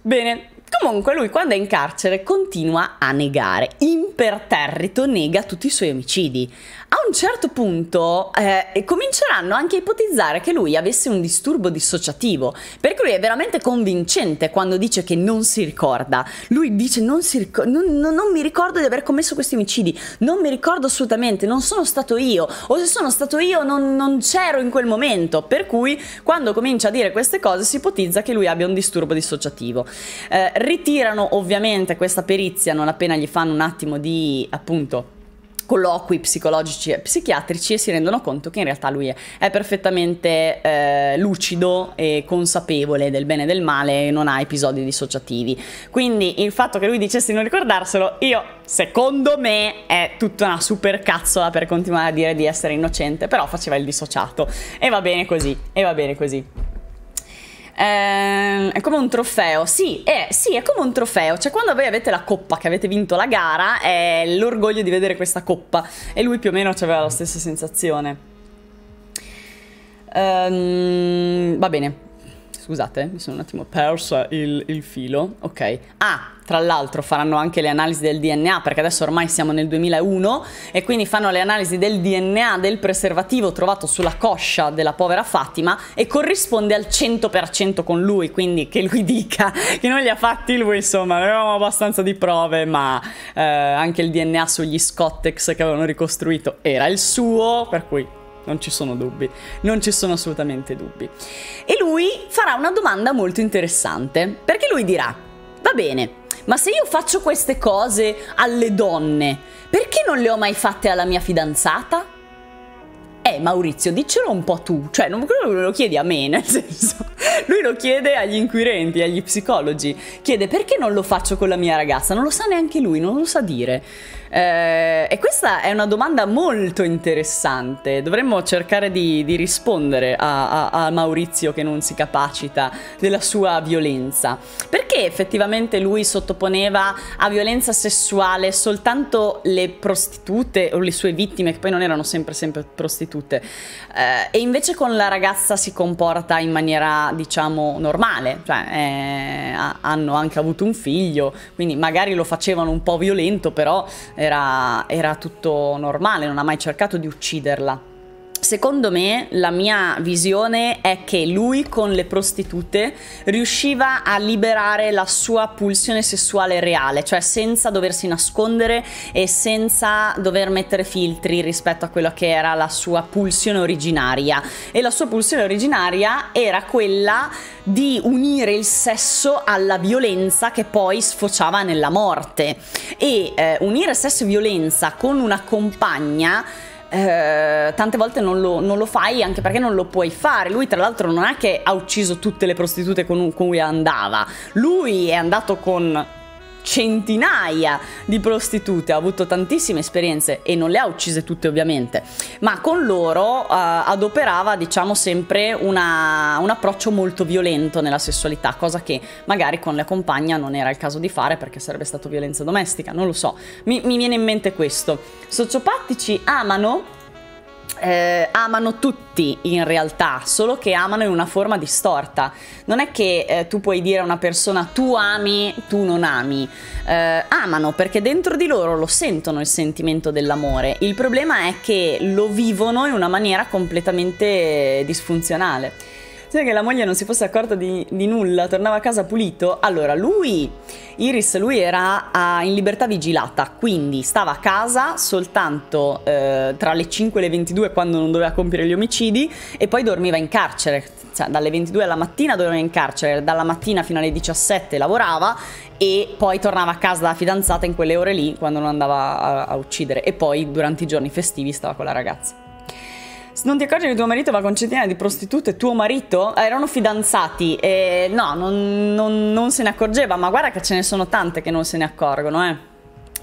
Bene, Comunque lui quando è in carcere continua a negare, imperterrito nega tutti i suoi omicidi a un certo punto eh, cominceranno anche a ipotizzare che lui avesse un disturbo dissociativo, perché lui è veramente convincente quando dice che non si ricorda. Lui dice non, si ric- non, non, non mi ricordo di aver commesso questi omicidi, non mi ricordo assolutamente, non sono stato io, o se sono stato io non, non c'ero in quel momento, per cui quando comincia a dire queste cose si ipotizza che lui abbia un disturbo dissociativo. Eh, ritirano ovviamente questa perizia non appena gli fanno un attimo di appunto colloqui psicologici e psichiatrici e si rendono conto che in realtà lui è, perfettamente eh, lucido e consapevole del bene e del male e non ha episodi dissociativi. Quindi il fatto che lui dicesse di non ricordarselo, io secondo me è tutta una super cazzola per continuare a dire di essere innocente, però faceva il dissociato e va bene così, e va bene così. Ehm, è come un trofeo, sì è, sì, è come un trofeo, cioè quando voi avete la coppa che avete vinto la gara è l'orgoglio di vedere questa coppa e lui più o meno aveva la stessa sensazione. Um, va bene, scusate, mi sono un attimo persa il, il filo, ok. Ah, tra l'altro faranno anche le analisi del DNA perché adesso ormai siamo nel 2001 e quindi fanno le analisi del DNA del preservativo trovato sulla coscia della povera Fatima e corrisponde al 100% con lui, quindi che lui dica che non li ha fatti lui, insomma, avevamo abbastanza di prove, ma eh, anche il DNA sugli Scottex che avevano ricostruito era il suo, per cui non ci sono dubbi, non ci sono assolutamente dubbi. E lui farà una domanda molto interessante, perché lui dirà, va bene, ma se io faccio queste cose alle donne, perché non le ho mai fatte alla mia fidanzata? Eh Maurizio, diccelo un po' tu, cioè non lo chiedi a me, nel senso, lui lo chiede agli inquirenti, agli psicologi, chiede perché non lo faccio con la mia ragazza, non lo sa neanche lui, non lo sa dire. Eh, e questa è una domanda molto interessante. Dovremmo cercare di, di rispondere a, a, a, Maurizio che non si capacita della sua violenza. Perché effettivamente lui sottoponeva a violenza sessuale soltanto le prostitute o le sue vittime, che poi non erano sempre, sempre prostitute, eh, e invece con la ragazza si comporta in maniera, diciamo, normale. Cioè, eh, hanno anche avuto un figlio, quindi magari lo facevano un po' violento, però era, era tutto normale, non ha mai cercato di ucciderla. Secondo me la mia visione è che lui con le prostitute riusciva a liberare la sua pulsione sessuale reale, cioè senza doversi nascondere e senza dover mettere filtri rispetto a quella che era la sua pulsione originaria. E la sua pulsione originaria era quella di unire il sesso alla violenza che poi sfociava nella morte. E eh, unire sesso e violenza con una compagna eh, tante volte non lo, non lo, fai anche perché non lo puoi fare. Lui tra l'altro non è che ha ucciso tutte le prostitute con, con cui andava, lui è andato con centinaia di prostitute, ha avuto tantissime esperienze e non le ha uccise tutte ovviamente, ma con loro eh, adoperava diciamo sempre una, un approccio molto violento nella sessualità, cosa che magari con la compagna non era il caso di fare perché sarebbe stato violenza domestica, non lo so, mi, mi viene in mente questo. Sociopatici amano eh, amano tutti in realtà, solo che amano in una forma distorta. Non è che eh, tu puoi dire a una persona tu ami, tu non ami. Eh, amano perché dentro di loro lo sentono il sentimento dell'amore. Il problema è che lo vivono in una maniera completamente eh, disfunzionale. Cioè che la moglie non si fosse accorta di, di nulla, tornava a casa pulito. Allora, lui, Iris, lui era a, ah, in libertà vigilata, quindi stava a casa soltanto eh, tra le 5 e le 22 quando non doveva compiere gli omicidi e poi dormiva in carcere. Cioè, dalle 22 alla mattina dormiva in carcere, dalla mattina fino alle 17 lavorava e poi tornava a casa la fidanzata in quelle ore lì quando non andava a, a uccidere e poi durante i giorni festivi stava con la ragazza non ti accorgi che tuo marito va con centinaia di prostitute, tuo marito? Eh, erano fidanzati e no, non, non, non se ne accorgeva, ma guarda che ce ne sono tante che non se ne accorgono, eh.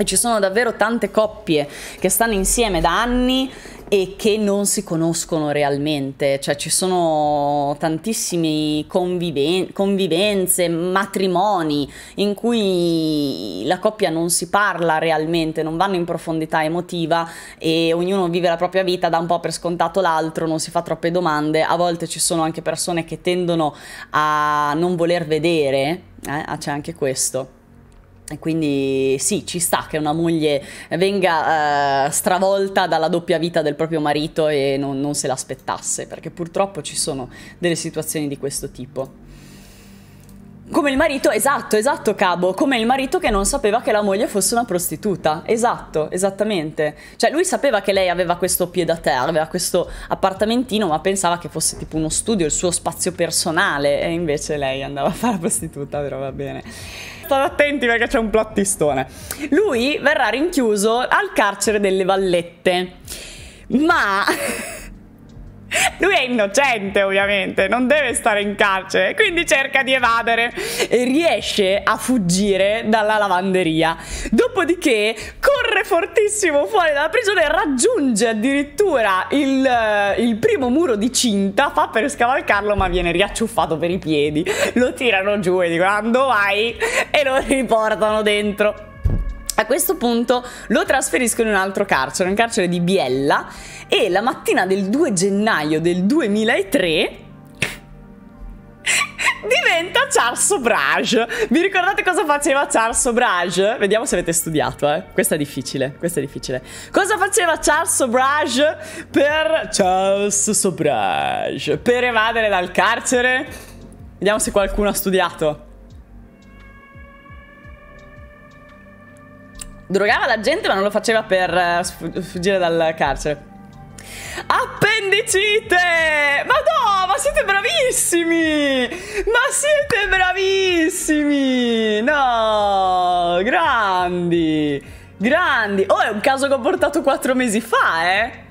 E ci sono davvero tante coppie che stanno insieme da anni e che non si conoscono realmente, cioè ci sono tantissime conviven convivenze, matrimoni in cui la coppia non si parla realmente, non vanno in profondità emotiva e ognuno vive la propria vita, dà un po' per scontato l'altro, non si fa troppe domande, a volte ci sono anche persone che tendono a non voler vedere, eh? c'è anche questo. Quindi sì, ci sta che una moglie venga eh, stravolta dalla doppia vita del proprio marito e non, non se l'aspettasse, perché purtroppo ci sono delle situazioni di questo tipo. Come il marito, esatto, esatto Cabo, come il marito che non sapeva che la moglie fosse una prostituta, esatto, esattamente. Cioè lui sapeva che lei aveva questo piede a terra, aveva questo appartamentino, ma pensava che fosse tipo uno studio, il suo spazio personale, e invece lei andava a fare la prostituta, però va bene. State attenti perché c'è un plottistone. Lui verrà rinchiuso al carcere delle Vallette, ma... Lui è innocente ovviamente, non deve stare in carcere, quindi cerca di evadere e riesce a fuggire dalla lavanderia. Dopodiché corre fortissimo fuori dalla prigione, raggiunge addirittura il, eh, il primo muro di cinta, fa per scavalcarlo ma viene riacciuffato per i piedi, lo tirano giù e dicono dove vai? E lo riportano dentro. A questo punto lo trasferiscono in un altro carcere, un carcere di Biella, e la mattina del 2 gennaio del 2003 diventa Charles Sobrage. Vi ricordate cosa faceva Charles Sobrage? Vediamo se avete studiato, eh. Questa è difficile, questa è difficile. Cosa faceva Charles Sobrage per Charles Sobrage per evadere dal carcere? Vediamo se qualcuno ha studiato. drogava la gente ma non lo faceva per eh, sfuggire dal carcere. Appendicite! Ma no, ma siete bravissimi! Ma siete bravissimi! No, grandi! Grandi! Oh, è un caso che ho portato quattro mesi fa, eh!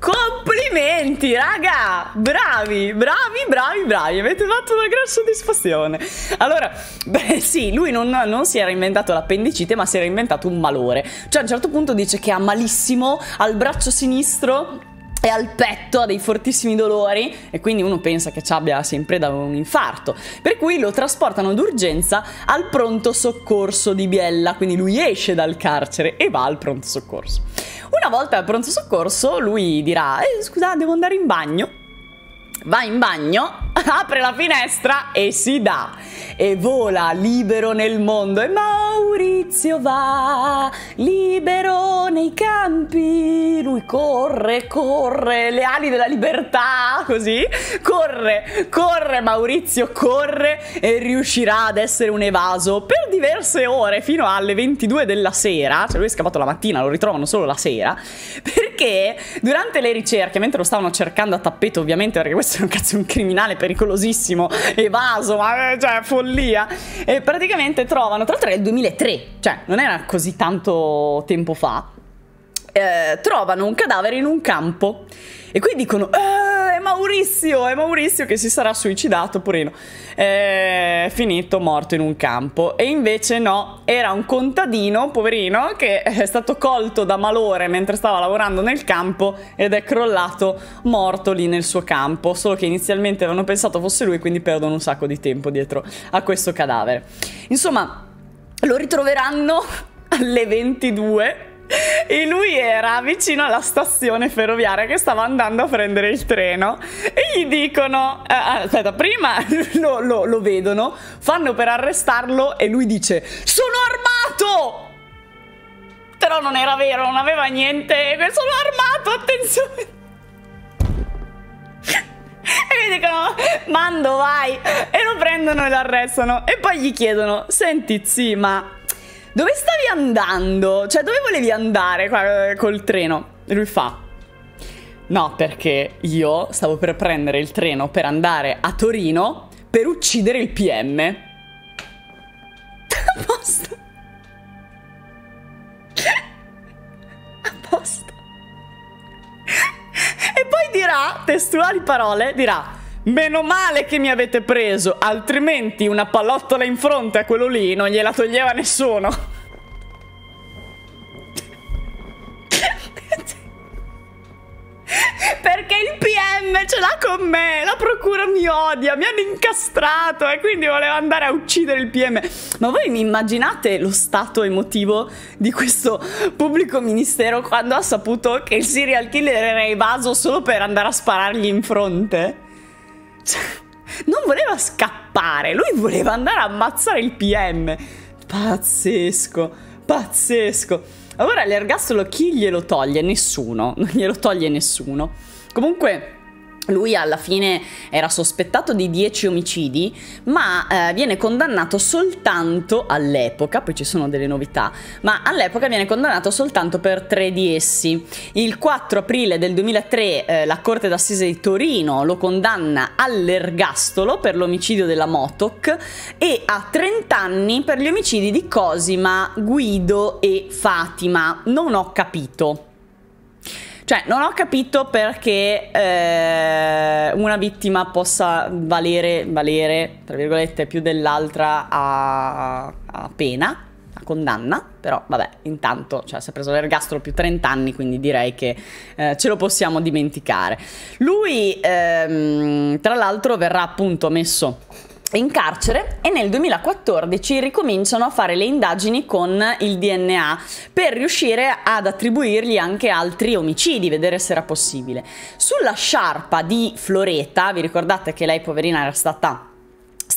Complimenti, raga! Bravi, bravi, bravi, bravi. Avete fatto una gran soddisfazione. Allora, beh, sì, lui non, non si era inventato l'appendicite, ma si era inventato un malore. Cioè, a un certo punto dice che ha malissimo al braccio sinistro e al petto ha dei fortissimi dolori e quindi uno pensa che ci abbia sempre da un infarto. Per cui lo trasportano d'urgenza al pronto soccorso di Biella, quindi lui esce dal carcere e va al pronto soccorso. Una volta al pronto soccorso lui dirà, eh, scusa, devo andare in bagno va in bagno, apre la finestra e si dà e vola libero nel mondo e Maurizio va libero nei campi, lui corre, corre, le ali della libertà, così, corre, corre Maurizio, corre e riuscirà ad essere un evaso per diverse ore fino alle 22 della sera, cioè lui è scappato la mattina, lo ritrovano solo la sera, perché durante le ricerche, mentre lo stavano cercando a tappeto ovviamente perché questo essere un cazzo un criminale pericolosissimo, evaso, ma eh, cioè follia. E praticamente trovano, tra l'altro è il 2003, cioè non era così tanto tempo fa, eh, trovano un cadavere in un campo e qui dicono, eh, è Maurizio, è Maurizio che si sarà suicidato, purino. È eh, finito morto in un campo. E invece no, era un contadino, poverino, che è stato colto da malore mentre stava lavorando nel campo ed è crollato morto lì nel suo campo. Solo che inizialmente avevano pensato fosse lui, quindi perdono un sacco di tempo dietro a questo cadavere. Insomma, lo ritroveranno alle 22 e lui era vicino alla stazione ferroviaria che stava andando a prendere il treno e gli dicono eh, eh aspetta prima lo, lo, lo vedono fanno per arrestarlo e lui dice sono armato però non era vero non aveva niente sono armato attenzione e gli dicono mando vai e lo prendono e lo arrestano e poi gli chiedono senti zì ma dove stavi andando? Cioè, dove volevi andare eh, col treno? E lui fa. No, perché io stavo per prendere il treno per andare a Torino per uccidere il PM. A posto. A posto. E poi dirà, testuali parole, dirà Meno male che mi avete preso, altrimenti una pallottola in fronte a quello lì non gliela toglieva nessuno. Perché il PM ce l'ha con me, la procura mi odia, mi hanno incastrato e quindi volevo andare a uccidere il PM. Ma voi mi immaginate lo stato emotivo di questo pubblico ministero quando ha saputo che il serial killer era evaso solo per andare a sparargli in fronte? Cioè, non voleva scappare, lui voleva andare a ammazzare il PM. Pazzesco, pazzesco. Allora l'ergastolo chi glielo toglie? Nessuno, non glielo toglie nessuno. Comunque... Lui alla fine era sospettato di 10 omicidi, ma eh, viene condannato soltanto all'epoca, poi ci sono delle novità, ma all'epoca viene condannato soltanto per 3 di essi. Il 4 aprile del 2003 eh, la Corte d'Assise di Torino lo condanna all'ergastolo per l'omicidio della Motoc e a 30 anni per gli omicidi di Cosima, Guido e Fatima. Non ho capito. Cioè, non ho capito perché eh, una vittima possa valere, valere, tra virgolette, più dell'altra a, a pena condanna, però vabbè, intanto cioè, si è preso l'ergastolo più 30 anni, quindi direi che eh, ce lo possiamo dimenticare. Lui, ehm, tra l'altro, verrà appunto messo in carcere e nel 2014 ricominciano a fare le indagini con il DNA per riuscire ad attribuirgli anche altri omicidi, vedere se era possibile. Sulla sciarpa di Floreta, vi ricordate che lei poverina era stata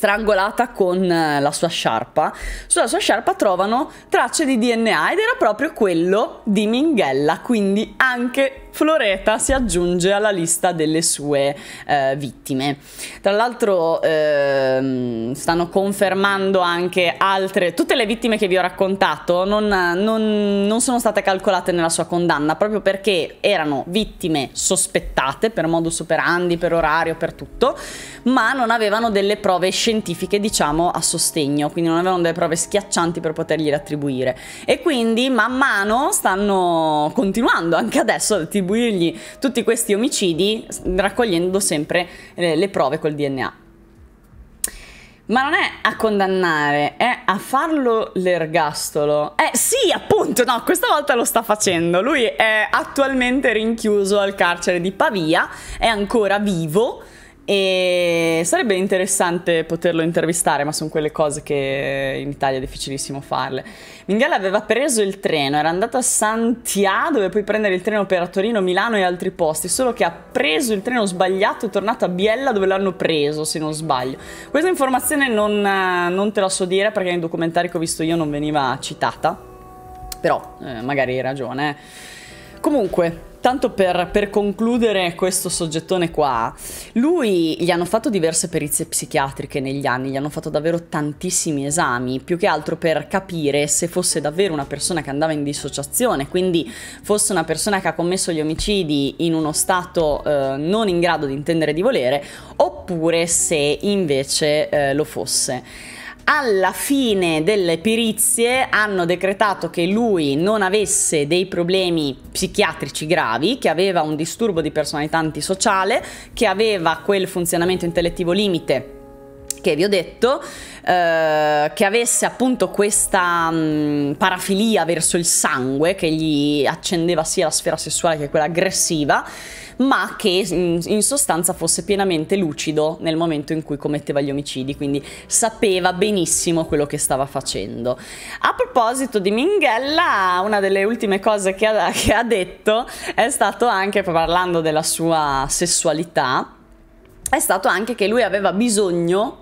strangolata con eh, la sua sciarpa. Sulla sua sciarpa trovano tracce di DNA ed era proprio quello di Minghella, quindi anche Floreta si aggiunge alla lista delle sue eh, vittime. Tra l'altro eh, stanno confermando anche altre, tutte le vittime che vi ho raccontato non, non, non, sono state calcolate nella sua condanna proprio perché erano vittime sospettate per modus operandi, per orario, per tutto, ma non avevano delle prove scientifiche scientifiche diciamo a sostegno, quindi non avevano delle prove schiaccianti per potergliele attribuire e quindi man mano stanno continuando anche adesso ad attribuirgli tutti questi omicidi raccogliendo sempre eh, le prove col DNA. Ma non è a condannare, è a farlo l'ergastolo. Eh sì, appunto, no, questa volta lo sta facendo. Lui è attualmente rinchiuso al carcere di Pavia, è ancora vivo e sarebbe interessante poterlo intervistare, ma sono quelle cose che in Italia è difficilissimo farle. Minghella aveva preso il treno, era andato a Santiago dove puoi prendere il treno per Torino, Milano e altri posti, solo che ha preso il treno sbagliato e è tornato a Biella dove l'hanno preso, se non sbaglio. Questa informazione non, non te la so dire perché nei documentari che ho visto io non veniva citata, però eh, magari hai ragione. Eh. Comunque, tanto per, per, concludere questo soggettone qua, lui gli hanno fatto diverse perizie psichiatriche negli anni, gli hanno fatto davvero tantissimi esami, più che altro per capire se fosse davvero una persona che andava in dissociazione, quindi fosse una persona che ha commesso gli omicidi in uno stato eh, non in grado di intendere di volere, oppure se invece eh, lo fosse alla fine delle perizie hanno decretato che lui non avesse dei problemi psichiatrici gravi, che aveva un disturbo di personalità antisociale, che aveva quel funzionamento intellettivo limite che vi ho detto, eh, che avesse appunto questa mh, mm, parafilia verso il sangue che gli accendeva sia la sfera sessuale che quella aggressiva ma che in sostanza fosse pienamente lucido nel momento in cui commetteva gli omicidi, quindi sapeva benissimo quello che stava facendo. A proposito di Minghella, una delle ultime cose che ha, che ha detto è stato anche parlando della sua sessualità, è stato anche che lui aveva bisogno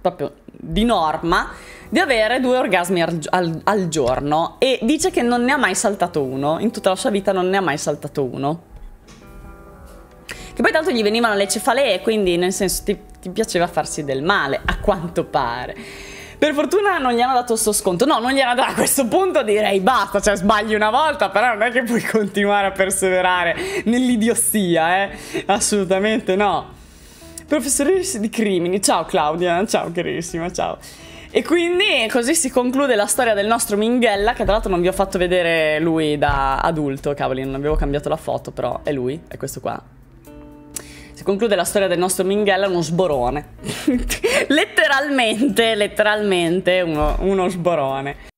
proprio di norma di avere due orgasmi al, al, al, giorno e dice che non ne ha mai saltato uno, in tutta la sua vita non ne ha mai saltato uno. Che poi tanto gli venivano le cefalee, quindi nel senso ti, ti piaceva farsi del male, a quanto pare. Per fortuna non gli hanno dato sto sconto. No, non gliel'hanno dato a questo punto direi basta, cioè sbagli una volta, però non è che puoi continuare a perseverare nell'idiozia, eh? Assolutamente no. Professoressa di crimini. Ciao Claudia, ciao carissima, ciao. E quindi così si conclude la storia del nostro Minghella, che tra l'altro non vi ho fatto vedere lui da adulto, cavoli, non avevo cambiato la foto, però è lui, è questo qua si conclude la storia del nostro Minghella uno sborone. letteralmente, letteralmente uno, uno sborone.